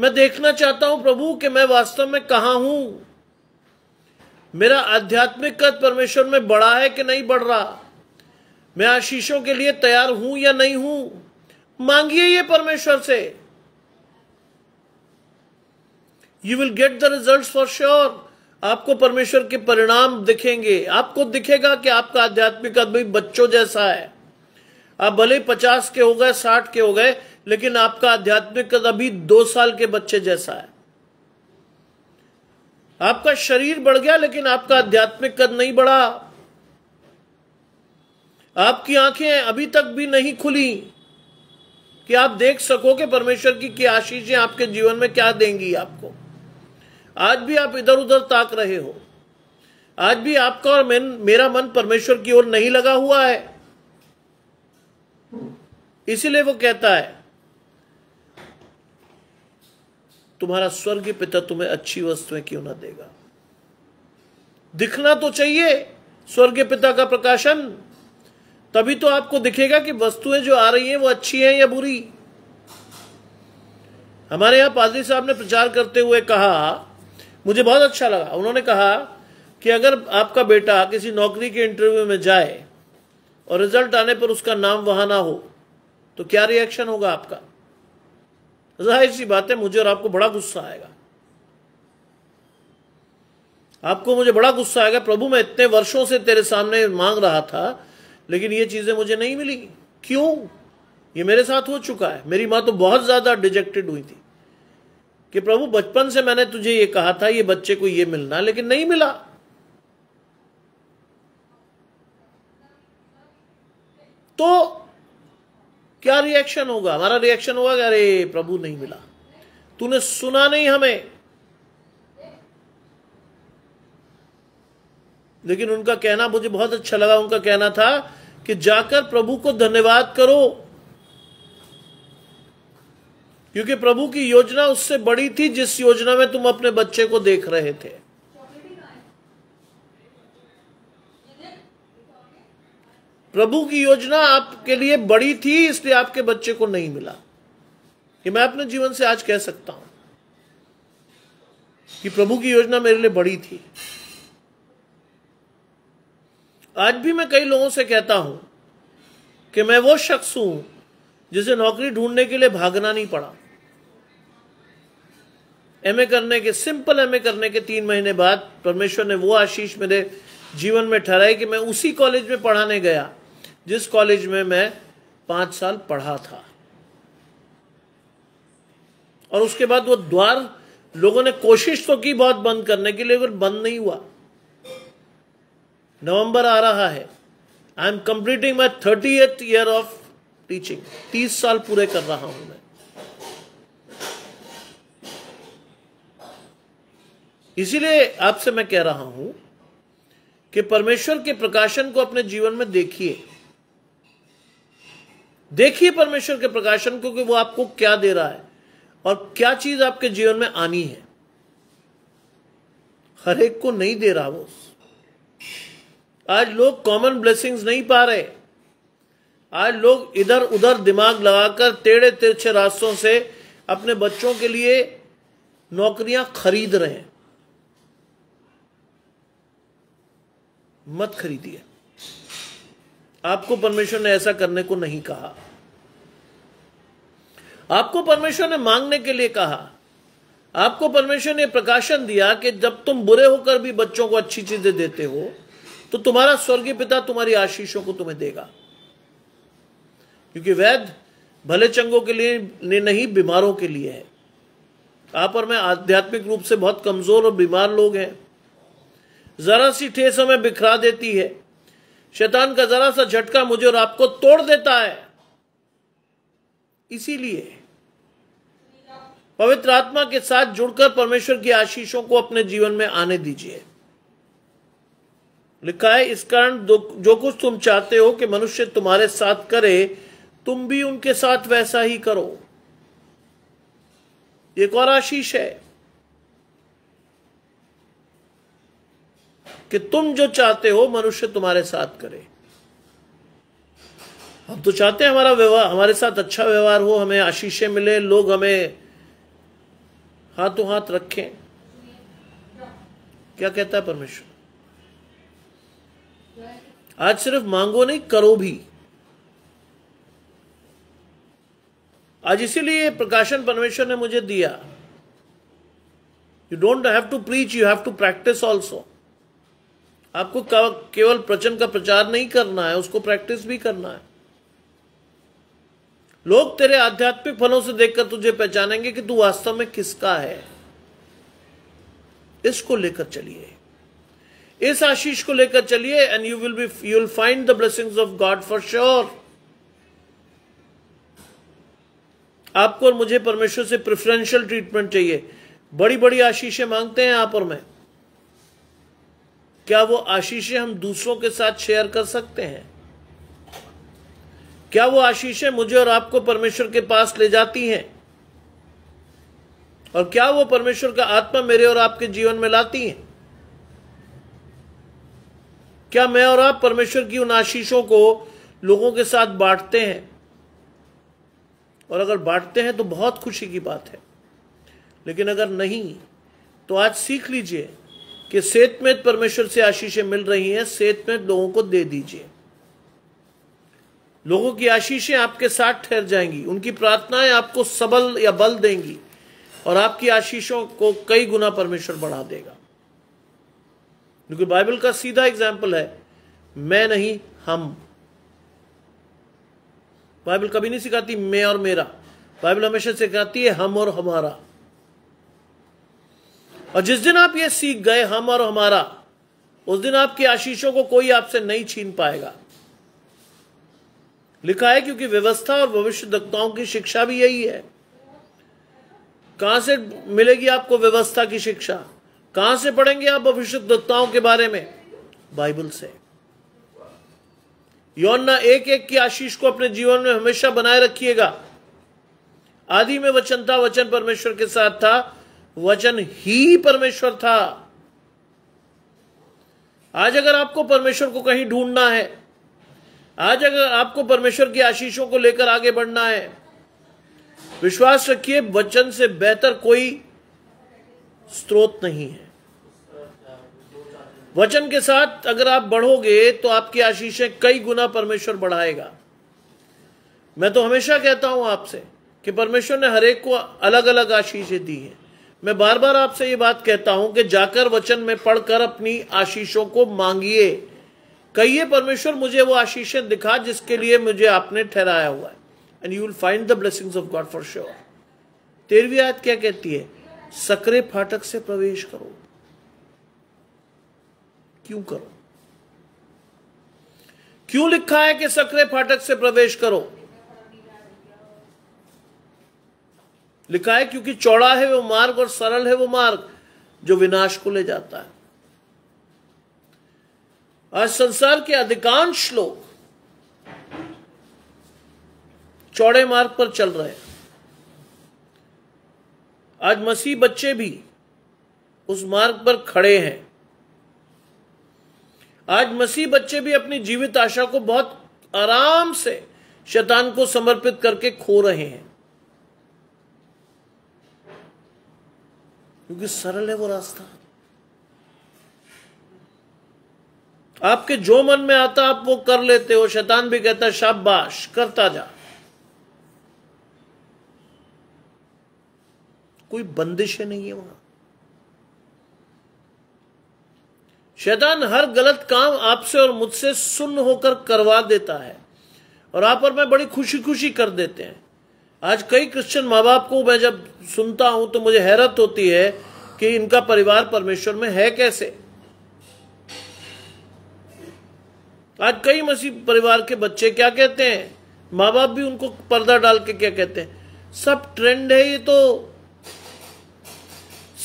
मैं देखना चाहता हूं प्रभु कि मैं वास्तव में कहा हूं मेरा आध्यात्मिक कद परमेश्वर में बड़ा है कि नहीं बढ़ रहा मैं आशीषों के लिए तैयार हूं या नहीं हूं मांगिए ये परमेश्वर से you will get the result for sure आपको परमेश्वर के परिणाम दिखेंगे आपको दिखेगा कि आपका आध्यात्मिक आदमी बच्चों जैसा है आप भले पचास के हो गए साठ के हो गए लेकिन आपका आध्यात्मिक कद अभी दो साल के बच्चे जैसा है आपका शरीर बढ़ गया लेकिन आपका आध्यात्मिक कद नहीं बढ़ा आपकी आंखें अभी तक भी नहीं खुली कि आप देख सको कि परमेश्वर की क्या आशीषें आपके जीवन में क्या देंगी आपको आज भी आप इधर उधर ताक रहे हो आज भी आपका और मैं मेरा मन परमेश्वर की ओर नहीं लगा हुआ है इसीलिए वो कहता है तुम्हारा स्वर्ग पिता तुम्हें अच्छी वस्तुएं क्यों ना देगा दिखना तो चाहिए स्वर्ग पिता का प्रकाशन तभी तो आपको दिखेगा कि वस्तुएं जो आ रही हैं वो अच्छी हैं या बुरी हमारे यहां पादरी साहब ने प्रचार करते हुए कहा मुझे बहुत अच्छा लगा उन्होंने कहा कि अगर आपका बेटा किसी नौकरी के इंटरव्यू में जाए और रिजल्ट आने पर उसका नाम वहां ना हो तो क्या रिएक्शन होगा आपका जाहिर सी बात है मुझे और आपको बड़ा गुस्सा आएगा आपको मुझे बड़ा गुस्सा आएगा प्रभु मैं इतने वर्षों से तेरे सामने मांग रहा था लेकिन ये चीजें मुझे नहीं मिली क्यों ये मेरे साथ हो चुका है मेरी मां तो बहुत ज्यादा डिजेक्टेड हुई थी कि प्रभु बचपन से मैंने तुझे ये कहा था ये बच्चे को ये मिलना लेकिन नहीं मिला तो क्या रिएक्शन होगा हमारा रिएक्शन होगा अरे प्रभु नहीं मिला तूने सुना नहीं हमें लेकिन उनका कहना मुझे बहुत अच्छा लगा उनका कहना था कि जाकर प्रभु को धन्यवाद करो क्योंकि प्रभु की योजना उससे बड़ी थी जिस योजना में तुम अपने बच्चे को देख रहे थे प्रभु की योजना आपके लिए बड़ी थी इसलिए आपके बच्चे को नहीं मिला कि मैं अपने जीवन से आज कह सकता हूं कि प्रभु की योजना मेरे लिए बड़ी थी आज भी मैं कई लोगों से कहता हूं कि मैं वो शख्स हूं जिसे नौकरी ढूंढने के लिए भागना नहीं पड़ा एमए करने के सिंपल एमए करने के तीन महीने बाद परमेश्वर ने वो आशीष मेरे जीवन में ठहराई कि मैं उसी कॉलेज में पढ़ाने गया जिस कॉलेज में मैं पांच साल पढ़ा था और उसके बाद वो द्वार लोगों ने कोशिश तो की बहुत बंद करने के लिए बंद नहीं हुआ नवंबर आ रहा है I am completing my thirty eighth year of teaching तीस साल पूरे कर रहा हूं मैं इसीलिए आपसे मैं कह रहा हूं कि परमेश्वर के प्रकाशन को अपने जीवन में देखिए देखिए परमेश्वर के प्रकाशन को कि वो आपको क्या दे रहा है और क्या चीज आपके जीवन में आनी है हर एक को नहीं दे रहा वो आज लोग कॉमन ब्लेसिंग्स नहीं पा रहे आज लोग इधर उधर दिमाग लगाकर टेढ़े तिरछे रास्तों से अपने बच्चों के लिए नौकरियां खरीद रहे हैं मत खरीदिए आपको परमेश्वर ने ऐसा करने को नहीं कहा आपको परमेश्वर ने मांगने के लिए कहा आपको परमेश्वर ने प्रकाशन दिया कि जब तुम बुरे होकर भी बच्चों को अच्छी चीजें देते हो तो तुम्हारा स्वर्गीय पिता तुम्हारी आशीषों को तुम्हें देगा क्योंकि वैद्य भले चंगों के लिए नहीं बीमारों के लिए है आप और मैं आध्यात्मिक रूप से बहुत कमजोर और बीमार लोग हैं जरा सी ठेस हमें बिखरा देती है शैतान का जरा सा झटका मुझे और आपको तोड़ देता है इसीलिए पवित्र आत्मा के साथ जुड़कर परमेश्वर की आशीषों को अपने जीवन में आने दीजिए लिखा है इस कारण जो कुछ तुम चाहते हो कि मनुष्य तुम्हारे साथ करे तुम भी उनके साथ वैसा ही करो एक और आशीष है कि तुम जो चाहते हो मनुष्य तुम्हारे साथ करे हम तो चाहते हैं हमारा व्यवहार हमारे साथ अच्छा व्यवहार हो हमें आशीषें मिले लोग हमें हाथों हाथ रखें क्या कहता है परमेश्वर आज सिर्फ मांगो नहीं करो भी आज इसीलिए प्रकाशन परमेश्वर ने मुझे दिया you don't have to preach you have to practise also आपको केवल प्रचन का प्रचार नहीं करना है उसको प्रैक्टिस भी करना है लोग तेरे आध्यात्मिक फलों से देखकर तुझे पहचानेंगे कि तू वास्तव में किसका है इसको लेकर चलिए इस आशीष को लेकर चलिए and you will be you will find the blessing of God for sure आपको और मुझे परमेश्वर से प्रेफरेंशियल ट्रीटमेंट चाहिए बड़ी बड़ी आशीषें मांगते हैं आप और मैं क्या वो आशीषें हम दूसरों के साथ शेयर कर सकते हैं क्या वो आशीषें मुझे और आपको परमेश्वर के पास ले जाती हैं और क्या वो परमेश्वर का आत्मा मेरे और आपके जीवन में लाती है क्या मैं और आप परमेश्वर की उन आशीषों को लोगों के साथ बांटते हैं और अगर बांटते हैं तो बहुत खुशी की बात है लेकिन अगर नहीं तो आज सीख लीजिए कि सेतमेत परमेश्वर से आशीषें मिल रही हैं सेतमेत लोगों को दे दीजिए लोगों की आशीषें आपके साथ ठहर जाएंगी उनकी प्रार्थनाएं आपको सबल या बल देंगी और आपकी आशीषों को कई गुना परमेश्वर बढ़ा देगा क्योंकि बाइबल का सीधा एग्जाम्पल है मैं नहीं हम बाइबल कभी नहीं सिखाती मैं और मेरा बाइबल हमेशा सिखाती है हम और हमारा और जिस दिन आप ये सीख गए हम और हमारा उस दिन आपकी आशीषों को कोई आपसे नहीं छीन पाएगा लिखा है क्योंकि व्यवस्था और भविष्य दक्ताओं की शिक्षा भी यही है कहां से मिलेगी आपको व्यवस्था की शिक्षा कहां से पढ़ेंगे आप भविष्य दत्ताओं के बारे में बाइबल से यौना एक एक की आशीष को अपने जीवन में हमेशा बनाए रखिएगा आदि में वचन था वचन परमेश्वर के साथ था वचन ही परमेश्वर था आज अगर आपको परमेश्वर को कहीं ढूंढना है आज अगर आपको परमेश्वर की आशीषों को लेकर आगे बढ़ना है विश्वास रखिए वचन से बेहतर कोई स्रोत नहीं है वचन के साथ अगर आप बढ़ोगे तो आपकी आशीषें कई गुना परमेश्वर बढ़ाएगा मैं तो हमेशा कहता हूं आपसे कि परमेश्वर ने हरेक को अलग अलग आशीषें दी हैं मैं बार बार आपसे ये बात कहता हूं कि जाकर वचन में पढ़कर अपनी आशीषों को मांगिए कहिए परमेश्वर मुझे वो आशीषें दिखा जिसके लिए मुझे आपने ठहराया हुआ है and you will find the blessing of God for sure तेरहवीं आयत क्या कहती है सकरे फाटक से प्रवेश करो क्यों करो क्यों लिखा है कि सकरे फाटक से प्रवेश करो लिखा है क्योंकि चौड़ा है वो मार्ग और सरल है वो मार्ग जो विनाश को ले जाता है आज संसार के अधिकांश लोग चौड़े मार्ग पर चल रहे हैं आज मसीह बच्चे भी उस मार्ग पर खड़े हैं आज मसीह बच्चे भी अपनी जीवित आशा को बहुत आराम से शैतान को समर्पित करके खो रहे हैं क्योंकि सरल है वो रास्ता आपके जो मन में आता आप वो कर लेते हो शैतान भी कहता शाबाश करता जा कोई बंदिश है नहीं है वहां शैतान हर गलत काम आपसे और मुझसे सुन होकर करवा देता है और आप और मैं बड़ी खुशी खुशी कर देते हैं आज कई क्रिश्चियन माँ बाप को मैं जब सुनता हूं तो मुझे हैरत होती है कि इनका परिवार परमेश्वर में है कैसे आज कई मसीह परिवार के बच्चे क्या कहते हैं माँ बाप भी उनको पर्दा डाल के क्या कहते हैं सब ट्रेंड है ये तो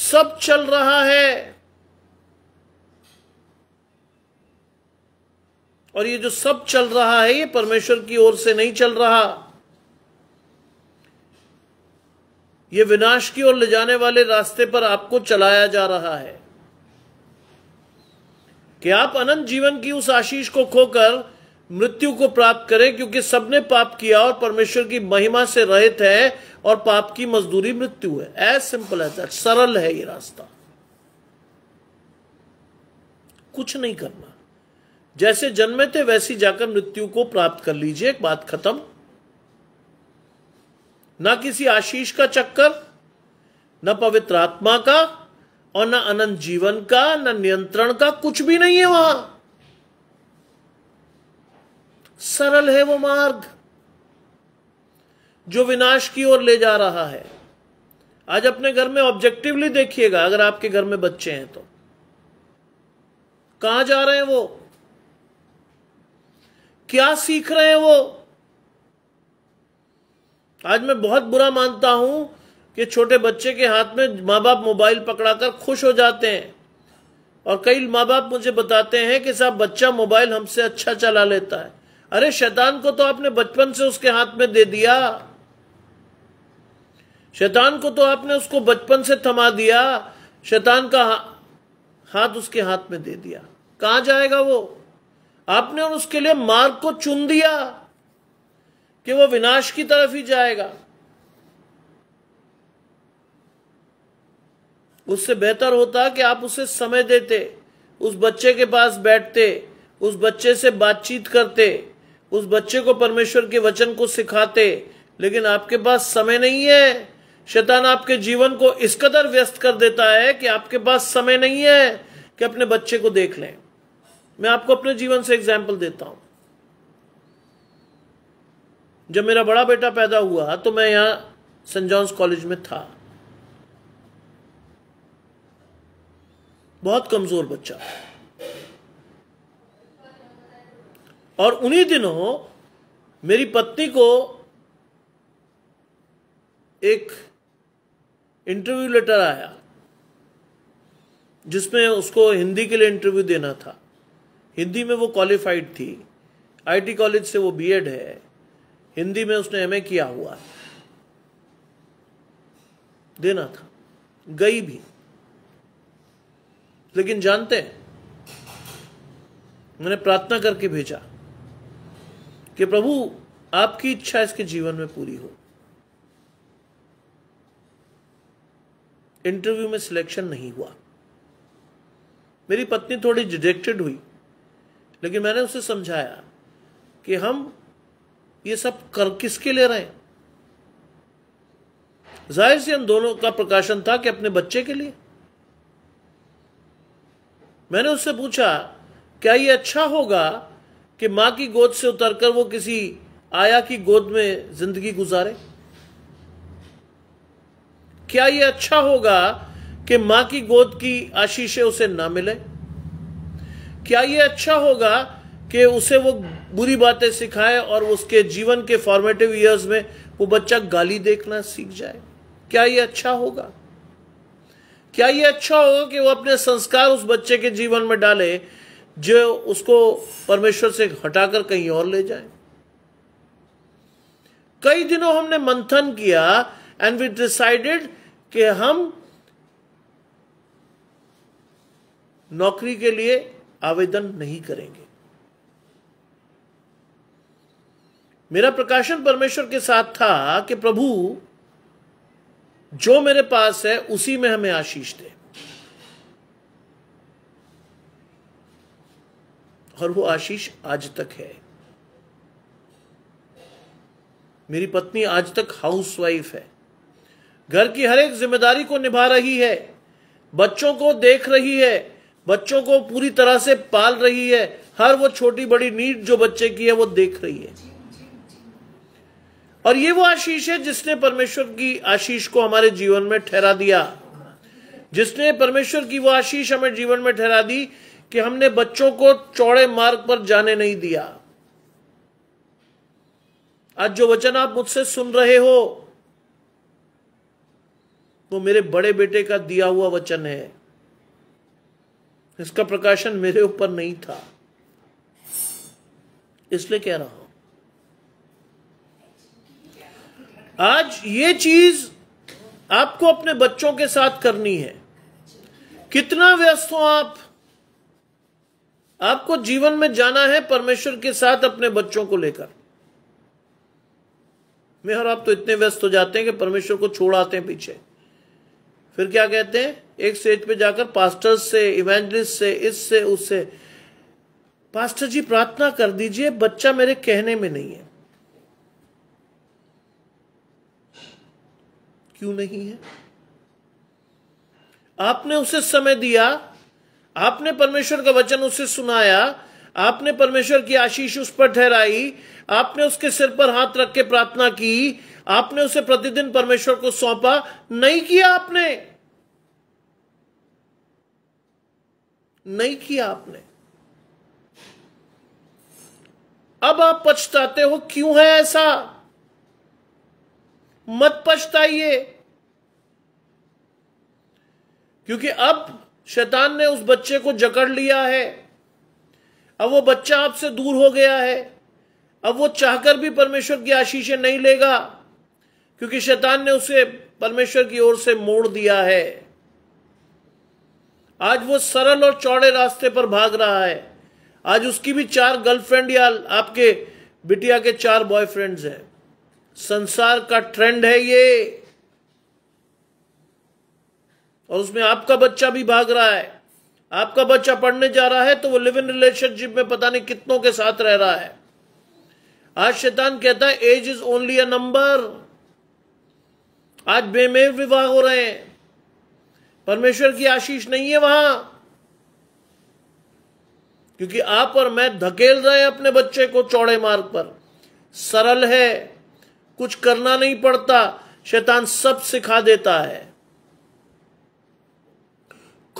सब चल रहा है और ये जो सब चल रहा है ये परमेश्वर की ओर से नहीं चल रहा ये विनाश की ओर ले जाने वाले रास्ते पर आपको चलाया जा रहा है कि आप अनंत जीवन की उस आशीष को खोकर मृत्यु को प्राप्त करें क्योंकि सबने पाप किया और परमेश्वर की महिमा से रहित है और पाप की मजदूरी मृत्यु है एज सिंपल एज दैट सरल है ये रास्ता कुछ नहीं करना जैसे जन्मे थे वैसी जाकर मृत्यु को प्राप्त कर लीजिए एक बात खत्म ना किसी आशीष का चक्कर न पवित्र आत्मा का और न अनंत जीवन का न नियंत्रण का कुछ भी नहीं है वहां सरल है वो मार्ग जो विनाश की ओर ले जा रहा है आज अपने घर में ऑब्जेक्टिवली देखिएगा अगर आपके घर में बच्चे हैं तो कहां जा रहे हैं वो क्या सीख रहे हैं वो आज मैं बहुत बुरा मानता हूं कि छोटे बच्चे के हाथ में माँ बाप मोबाइल पकड़ाकर खुश हो जाते हैं और कई माँ बाप मुझे बताते हैं कि साहब बच्चा मोबाइल हमसे अच्छा चला लेता है अरे शैतान को तो आपने बचपन से उसके हाथ में दे दिया शैतान को तो आपने उसको बचपन से थमा दिया शैतान का हाथ उसके हाथ में दे दिया कहा जाएगा वो आपने उसके लिए मार्ग को चुन दिया कि वो विनाश की तरफ ही जाएगा उससे बेहतर होता कि आप उसे समय देते उस बच्चे के पास बैठते उस बच्चे से बातचीत करते उस बच्चे को परमेश्वर के वचन को सिखाते लेकिन आपके पास समय नहीं है शैतान आपके जीवन को इस कदर व्यस्त कर देता है कि आपके पास समय नहीं है कि अपने बच्चे को देख लें मैं आपको अपने जीवन से एग्जाम्पल देता हूं जब मेरा बड़ा बेटा पैदा हुआ तो मैं यहाँ सेंट जॉन्स कॉलेज में था बहुत कमजोर बच्चा और उन्हीं दिनों मेरी पत्नी को एक इंटरव्यू लेटर आया जिसमें उसको हिंदी के लिए इंटरव्यू देना था हिंदी में वो क्वालिफाइड थी आईटी कॉलेज से वो बीएड है हिंदी में उसने एम किया हुआ है देना था गई भी लेकिन जानते हैं मैंने प्रार्थना करके भेजा कि प्रभु आपकी इच्छा इसके जीवन में पूरी हो इंटरव्यू में सिलेक्शन नहीं हुआ मेरी पत्नी थोड़ी डिजेक्टेड हुई लेकिन मैंने उसे समझाया कि हम ये सब कर किसके ले रहे हैं जाहिर से इन दोनों का प्रकाशन था कि अपने बच्चे के लिए मैंने उससे पूछा क्या ये अच्छा होगा कि मां की गोद से उतरकर वो किसी आया की गोद में जिंदगी गुजारे क्या ये अच्छा होगा कि मां की गोद की आशीषें उसे ना मिले क्या ये अच्छा होगा कि उसे वो बुरी बातें सिखाए और उसके जीवन के फॉर्मेटिव ईयर्स में वो बच्चा गाली देखना सीख जाए क्या ये अच्छा होगा क्या ये अच्छा होगा कि वो अपने संस्कार उस बच्चे के जीवन में डाले जो उसको परमेश्वर से हटाकर कहीं और ले जाए कई दिनों हमने मंथन किया एंड वी डिसाइडेड कि हम नौकरी के लिए आवेदन नहीं करेंगे मेरा प्रकाशन परमेश्वर के साथ था कि प्रभु जो मेरे पास है उसी में हमें आशीष दे और वो आशीष आज तक है मेरी पत्नी आज तक हाउसवाइफ है घर की हर एक जिम्मेदारी को निभा रही है बच्चों को देख रही है बच्चों को पूरी तरह से पाल रही है हर वो छोटी बड़ी नीड जो बच्चे की है वो देख रही है और ये वो आशीष है जिसने परमेश्वर की आशीष को हमारे जीवन में ठहरा दिया जिसने परमेश्वर की वो आशीष हमें जीवन में ठहरा दी कि हमने बच्चों को चौड़े मार्ग पर जाने नहीं दिया आज जो वचन आप मुझसे सुन रहे हो वो मेरे बड़े बेटे का दिया हुआ वचन है इसका प्रकाशन मेरे ऊपर नहीं था इसलिए कह रहा हूं आज ये चीज आपको अपने बच्चों के साथ करनी है कितना व्यस्त हो आप आपको जीवन में जाना है परमेश्वर के साथ अपने बच्चों को लेकर मैं और आप तो इतने व्यस्त हो जाते हैं कि परमेश्वर को छोड़ आते हैं पीछे फिर क्या कहते हैं एक स्टेज पे जाकर पास्टर्स से इवेंजलिस्ट से इससे उससे पास्टर जी प्रार्थना कर दीजिए बच्चा मेरे कहने में नहीं है क्यों नहीं है आपने उसे समय दिया आपने परमेश्वर का वचन उसे सुनाया आपने परमेश्वर की आशीष उस पर ठहराई आपने उसके सिर पर हाथ रख के प्रार्थना की आपने उसे प्रतिदिन परमेश्वर को सौंपा नहीं किया आपने नहीं किया आपने अब आप पछताते हो क्यों है ऐसा मत पछताइए क्योंकि अब शैतान ने उस बच्चे को जकड़ लिया है अब वो बच्चा आपसे दूर हो गया है अब वो चाहकर भी परमेश्वर की आशीषें नहीं लेगा क्योंकि शैतान ने उसे परमेश्वर की ओर से मोड़ दिया है आज वो सरल और चौड़े रास्ते पर भाग रहा है आज उसकी भी चार गर्लफ्रेंड या आपके बिटिया के चार बॉयफ्रेंड्स हैं संसार का ट्रेंड है ये और उसमें आपका बच्चा भी भाग रहा है आपका बच्चा पढ़ने जा रहा है तो वो लिव इन रिलेशनशिप में पता नहीं कितनों के साथ रह रहा है आज शैतान कहता है age is only a number आज बेमेव विवाह हो रहे हैं परमेश्वर की आशीष नहीं है वहां क्योंकि आप और मैं धकेल रहे हैं अपने बच्चे को चौड़े मार्ग पर सरल है कुछ करना नहीं पड़ता शैतान सब सिखा देता है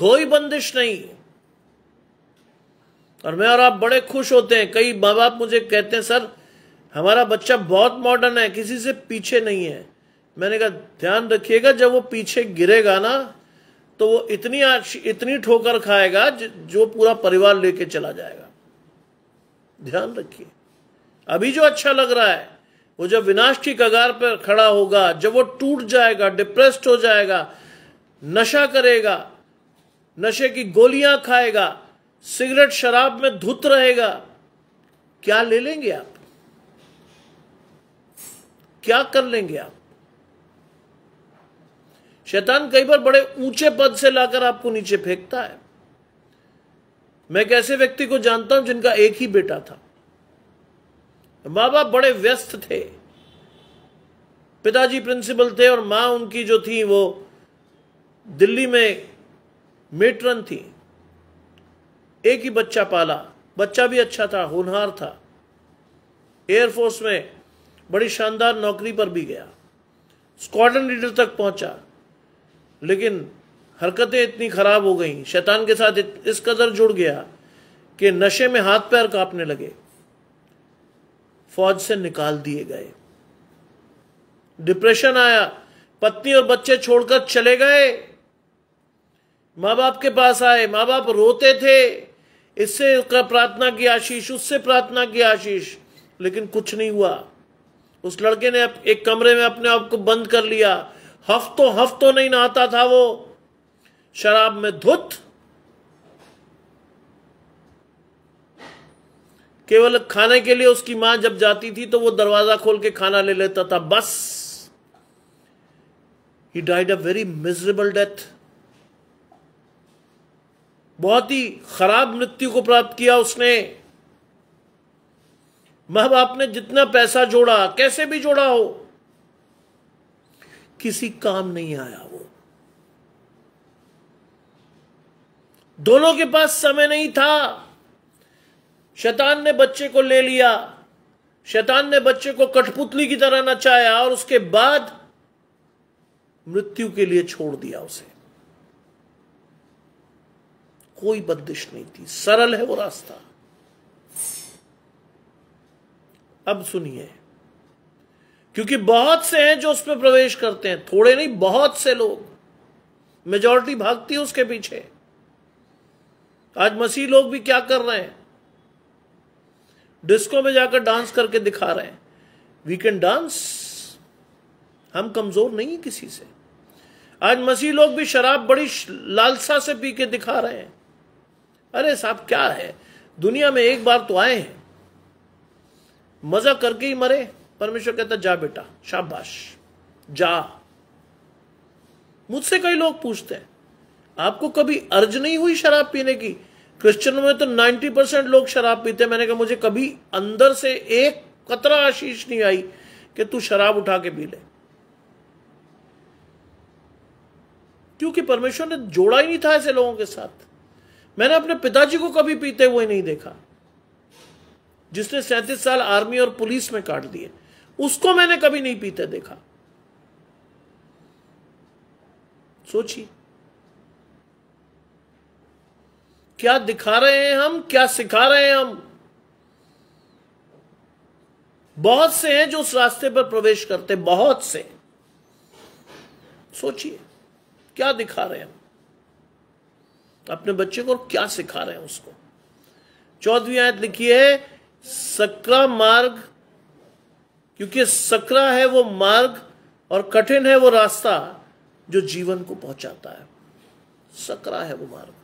कोई बंदिश नहीं और मैं और आप बड़े खुश होते हैं कई माँ बाप मुझे कहते हैं सर हमारा बच्चा बहुत मॉडर्न है किसी से पीछे नहीं है मैंने कहा ध्यान रखिएगा जब वो पीछे गिरेगा ना तो वो इतनी इतनी ठोकर खाएगा जो पूरा परिवार लेके चला जाएगा ध्यान रखिए अभी जो अच्छा लग रहा है वो जब विनाश की कगार पर खड़ा होगा जब वो टूट जाएगा डिप्रेस्ड हो जाएगा नशा करेगा नशे की गोलियां खाएगा सिगरेट शराब में धुत रहेगा क्या ले लेंगे आप क्या कर लेंगे आप शैतान कई बार बड़े ऊंचे पद से लाकर आपको नीचे फेंकता है मैं कैसे व्यक्ति को जानता हूं जिनका एक ही बेटा था माँ बाप बड़े व्यस्त थे पिताजी प्रिंसिपल थे और माँ उनकी जो थी वो दिल्ली में मेट्रन थी एक ही बच्चा पाला बच्चा भी अच्छा था होनहार था एयरफोर्स में बड़ी शानदार नौकरी पर भी गया स्क्वाडन लीडर तक पहुंचा लेकिन हरकतें इतनी खराब हो गई शैतान के साथ इस कदर जुड़ गया कि नशे में हाथ पैर कांपने लगे फौज से निकाल दिए गए डिप्रेशन आया पत्नी और बच्चे छोड़कर चले गए माँ बाप के पास आए माँ बाप रोते थे इससे प्रार्थना की आशीष उससे प्रार्थना की आशीष लेकिन कुछ नहीं हुआ उस लड़के ने एक कमरे में अपने आप को बंद कर लिया हफ्तों हफ्तों नहीं नहाता था वो शराब में धुत केवल खाने के लिए उसकी मां जब जाती थी तो वो दरवाजा खोल के खाना ले लेता था बस he died a very miserable death बहुत ही खराब मृत्यु को प्राप्त किया उसने मां बाप ने जितना पैसा जोड़ा कैसे भी जोड़ा हो किसी काम नहीं आया वो दोनों के पास समय नहीं था शैतान ने बच्चे को ले लिया शैतान ने बच्चे को कठपुतली की तरह नचाया और उसके बाद मृत्यु के लिए छोड़ दिया उसे कोई बंदिश नहीं थी सरल है वो रास्ता अब सुनिए क्योंकि बहुत से हैं जो उसमें प्रवेश करते हैं थोड़े नहीं बहुत से लोग मेजोरिटी भागती है उसके पीछे आज मसीह लोग भी क्या कर रहे हैं डिस्को में जाकर डांस करके दिखा रहे हैं वी कैन डांस हम कमजोर नहीं है किसी से आज मसीह लोग भी शराब बड़ी लालसा से पी के दिखा रहे हैं अरे साहब क्या है दुनिया में एक बार तो आए हैं मजा करके ही मरे परमेश्वर कहता जा बेटा शाबाश जा मुझसे कई लोग पूछते हैं आपको कभी अर्ज नहीं हुई शराब पीने की क्रिश्चियन में तो 90 परसेंट लोग शराब पीते मैंने कहा मुझे कभी अंदर से एक कतरा आशीष नहीं आई कि तू शराब उठा के पी ले क्योंकि परमेश्वर ने जोड़ा ही नहीं था ऐसे लोगों के साथ मैंने अपने पिताजी को कभी पीते हुए नहीं देखा जिसने सैंतीस साल आर्मी और पुलिस में काट दिए उसको मैंने कभी नहीं पीते देखा सोचिए क्या दिखा रहे हैं हम क्या सिखा रहे हैं हम बहुत से हैं जो उस रास्ते पर प्रवेश करते बहुत से सोचिए क्या दिखा रहे हैं हम अपने बच्चे को क्या सिखा रहे हैं उसको चौदहवीं आयत लिखी है सक्रा मार्ग क्योंकि सकरा है वो मार्ग और कठिन है वो रास्ता जो जीवन को पहुंचाता है सकरा है वो मार्ग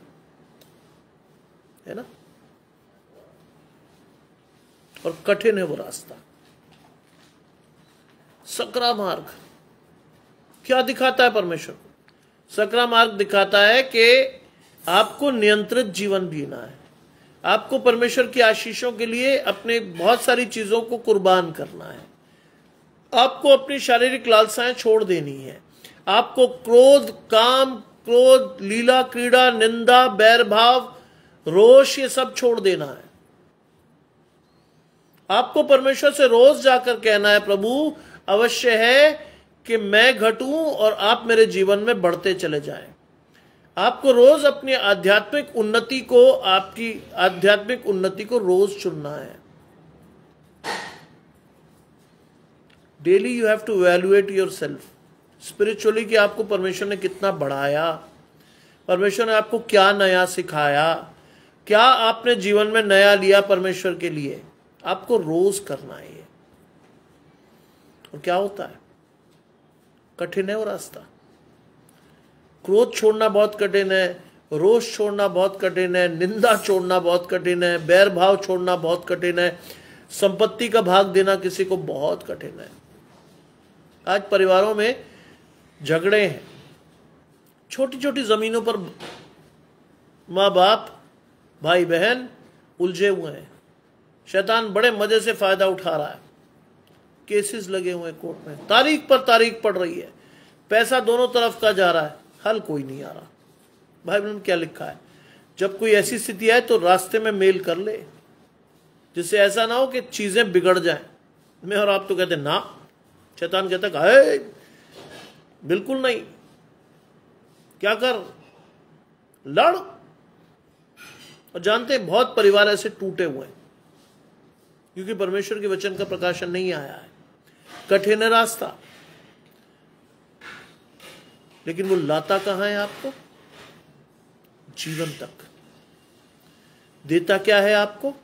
है ना और कठिन है वो रास्ता सकरा मार्ग क्या दिखाता है परमेश्वर को सकरा मार्ग दिखाता है कि आपको नियंत्रित जीवन जीना है आपको परमेश्वर की आशीषों के लिए अपने बहुत सारी चीजों को कुर्बान करना है आपको अपनी शारीरिक लालसाएं छोड़ देनी है आपको क्रोध काम क्रोध लीला क्रीड़ा निंदा बैर भाव रोष ये सब छोड़ देना है आपको परमेश्वर से रोज जाकर कहना है प्रभु अवश्य है कि मैं घटूं और आप मेरे जीवन में बढ़ते चले जाएं। आपको रोज अपनी आध्यात्मिक उन्नति को आपकी आध्यात्मिक उन्नति को रोज चुनना है daily you have to evaluate yourself spiritually कि आपको परमेश्वर ने कितना बढ़ाया परमेश्वर ने आपको क्या नया सिखाया क्या आपने जीवन में नया लिया परमेश्वर के लिए आपको रोज करना है ये और क्या होता है कठिन है वो रास्ता क्रोध छोड़ना बहुत कठिन है रोष छोड़ना बहुत कठिन है निंदा छोड़ना बहुत कठिन है बैर भाव छोड़ना बहुत कठिन है संपत्ति का भाग देना किसी को बहुत कठिन है आज परिवारों में झगड़े हैं छोटी छोटी जमीनों पर माँ बाप भाई बहन उलझे हुए हैं शैतान बड़े मज़े से फ़ायदा उठा रहा है केसेस लगे हुए हैं कोर्ट में तारीख पर तारीख पड़ रही है पैसा दोनों तरफ का जा रहा है हल कोई नहीं आ रहा भाई बहन क्या लिखा है जब कोई ऐसी स्थिति आए तो रास्ते में मेल कर ले जिससे ऐसा ना हो कि चीज़ें बिगड़ जाए मैं और आप तो कहते ना शैतान कहता है बिल्कुल नहीं क्या कर लड़ और जानते हैं बहुत परिवार ऐसे टूटे हुए हैं क्योंकि परमेश्वर के वचन का प्रकाशन नहीं आया है कठिन है रास्ता लेकिन वो लाता कहां है आपको जीवन तक देता क्या है आपको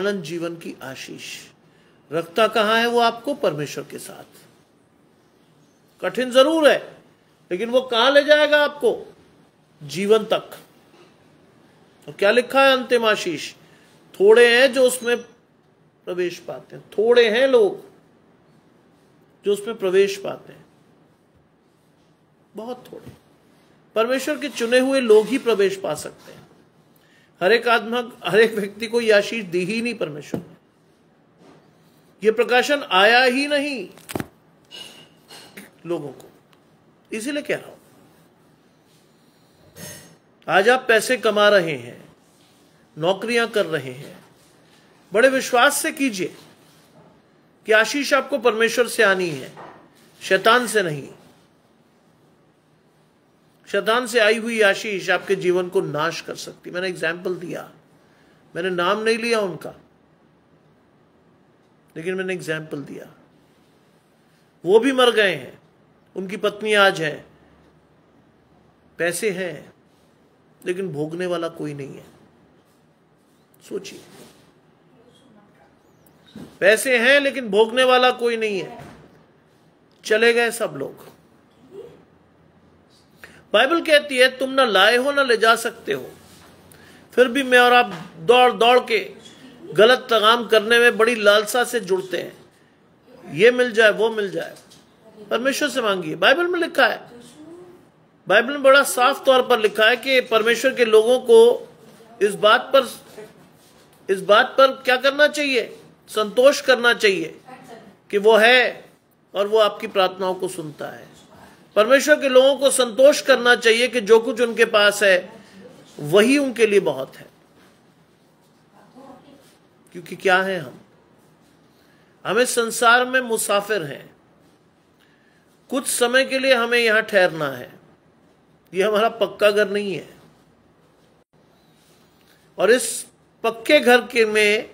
अनंत जीवन की आशीष रखता कहां है वो आपको परमेश्वर के साथ कठिन जरूर है लेकिन वो कहां ले जाएगा आपको जीवन तक तो क्या लिखा है अंतिम आशीष थोड़े हैं जो उसमें प्रवेश पाते हैं थोड़े हैं लोग जो उसमें प्रवेश पाते हैं बहुत थोड़े परमेश्वर के चुने हुए लोग ही प्रवेश पा सकते हैं हर एक आत्मा हर एक व्यक्ति को यह आशीष दी ही नहीं परमेश्वर ने यह प्रकाशन आया ही नहीं लोगों को इसीलिए कह रहा हूं आज आप पैसे कमा रहे हैं नौकरियां कर रहे हैं बड़े विश्वास से कीजिए कि आशीष आपको परमेश्वर से आनी है शैतान से नहीं शैतान से आई हुई आशीष आपके जीवन को नाश कर सकती मैंने एग्जाम्पल दिया मैंने नाम नहीं लिया उनका लेकिन मैंने एग्जाम्पल दिया वो भी मर गए हैं उनकी पत्नी आज है पैसे हैं लेकिन भोगने वाला कोई नहीं है सोचिए पैसे हैं लेकिन भोगने वाला कोई नहीं है चले गए सब लोग बाइबल कहती है तुम ना लाए हो ना ले जा सकते हो फिर भी मैं और आप दौड़ दौड़ के गलत तगाम करने में बड़ी लालसा से जुड़ते हैं ये मिल जाए वो मिल जाए परमेश्वर से मांगिए बाइबल में लिखा है बाइबल में बड़ा साफ तौर पर लिखा है कि परमेश्वर के लोगों को इस बात पर इस बात पर क्या करना चाहिए संतोष करना चाहिए कि वो है और वो आपकी प्रार्थनाओं को सुनता है परमेश्वर के लोगों को संतोष करना चाहिए कि जो कुछ उनके पास है वही उनके लिए बहुत है क्योंकि क्या है हम हमें संसार में मुसाफिर हैं कुछ समय के लिए हमें यहां ठहरना है ये हमारा पक्का घर नहीं है और इस पक्के घर के में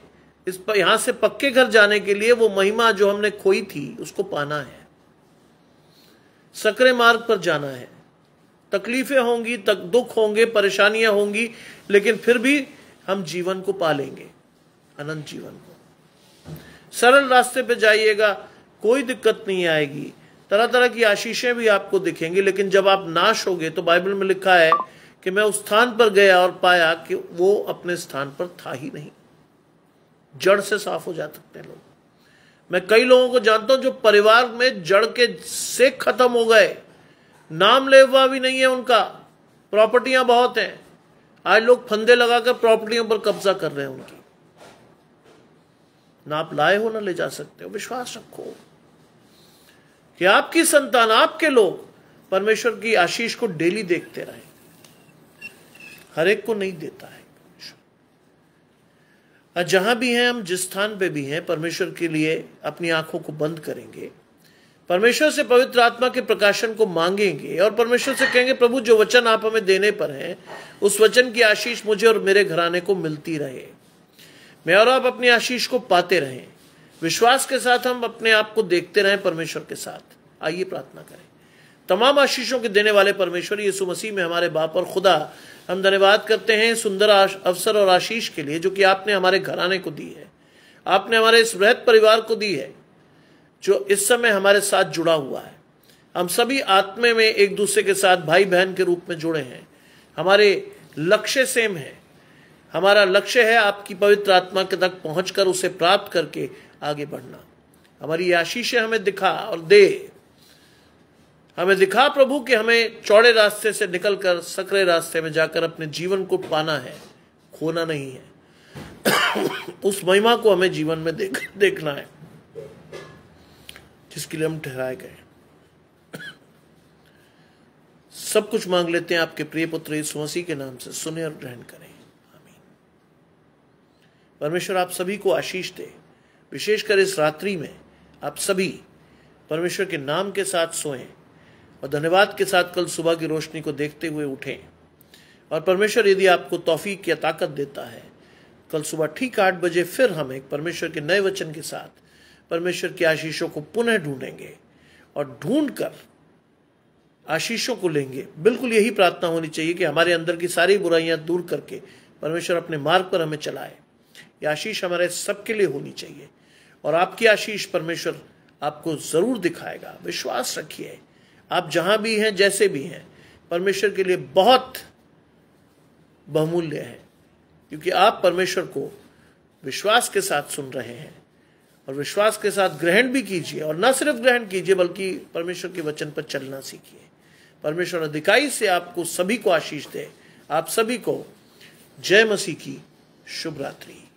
इस यहां से पक्के घर जाने के लिए वो महिमा जो हमने खोई थी उसको पाना है सकरे मार्ग पर जाना है तकलीफें होंगी तक दुख होंगे परेशानियां होंगी लेकिन फिर भी हम जीवन को पालेंगे अनंत जीवन को सरल रास्ते पे जाइएगा कोई दिक्कत नहीं आएगी तरह तरह की आशीषें भी आपको दिखेंगी लेकिन जब आप नाश होगे तो बाइबल में लिखा है कि मैं उस स्थान पर गया और पाया कि वो अपने स्थान पर था ही नहीं जड़ से साफ हो जा सकते हैं लोग मैं कई लोगों को जानता हूं जो परिवार में जड़ के से खत्म हो गए नाम लेवा भी नहीं है उनका प्रॉपर्टियां बहुत हैं आज लोग फंदे लगाकर प्रॉपर्टियों पर कब्जा कर रहे हैं उनकी ना आप लाए हो ना ले जा सकते हो विश्वास रखो कि आपकी संतान आपके लोग परमेश्वर की आशीष को डेली देखते रहे हर एक को नहीं देता है आज जहां भी हैं हम जिस स्थान पे भी हैं परमेश्वर के लिए अपनी आंखों को बंद करेंगे परमेश्वर से पवित्र आत्मा के प्रकाशन को मांगेंगे और परमेश्वर से कहेंगे प्रभु जो वचन आप हमें देने पर हैं उस वचन की आशीष मुझे और मेरे घराने को मिलती रहे मैं और आप अपनी आशीष को पाते रहें विश्वास के साथ हम अपने आप को देखते रहें परमेश्वर के साथ आइए प्रार्थना करें तमाम आशीषों के देने वाले परमेश्वर यीशु मसीह में हमारे बाप और खुदा हम धन्यवाद करते हैं सुंदर अवसर और आशीष के लिए जो कि आपने हमारे घराने को दी है आपने हमारे इस वृहद परिवार को दी है जो इस समय हमारे साथ जुड़ा हुआ है हम सभी आत्मे में एक दूसरे के साथ भाई बहन के रूप में जुड़े हैं हमारे लक्ष्य सेम है हमारा लक्ष्य है आपकी पवित्र आत्मा के तक पहुंचकर उसे प्राप्त करके आगे बढ़ना हमारी आशीष हमें दिखा और दे हमें दिखा प्रभु कि हमें चौड़े रास्ते से निकलकर सकरे रास्ते में जाकर अपने जीवन को पाना है खोना नहीं है उस महिमा को हमें जीवन में देख देखना है जिसके लिए हम ठहराए गए सब कुछ मांग लेते हैं आपके प्रिय पुत्र मसीह के नाम से सुने और ग्रहण करें परमेश्वर आप सभी को आशीष दे विशेषकर इस रात्रि में आप सभी परमेश्वर के नाम के साथ सोएं और धन्यवाद के साथ कल सुबह की रोशनी को देखते हुए उठें और परमेश्वर यदि आपको तोफीक या ताकत देता है कल सुबह ठीक आठ बजे फिर हम एक परमेश्वर के नए वचन के साथ परमेश्वर के आशीषों को पुनः ढूंढेंगे और ढूंढ कर आशीषों को लेंगे बिल्कुल यही प्रार्थना होनी चाहिए कि हमारे अंदर की सारी बुराइयां दूर करके परमेश्वर अपने मार्ग पर हमें चलाए ये आशीष हमारे सबके लिए होनी चाहिए और आपकी आशीष परमेश्वर आपको ज़रूर दिखाएगा विश्वास रखिए आप जहां भी हैं जैसे भी हैं परमेश्वर के लिए बहुत बहुमूल्य है क्योंकि आप परमेश्वर को विश्वास के साथ सुन रहे हैं और विश्वास के साथ ग्रहण भी कीजिए और न सिर्फ ग्रहण कीजिए बल्कि परमेश्वर के वचन पर चलना सीखिए परमेश्वर अधिकाई से आपको सभी को आशीष दे आप सभी को जय मसीह की शुभ रात्रि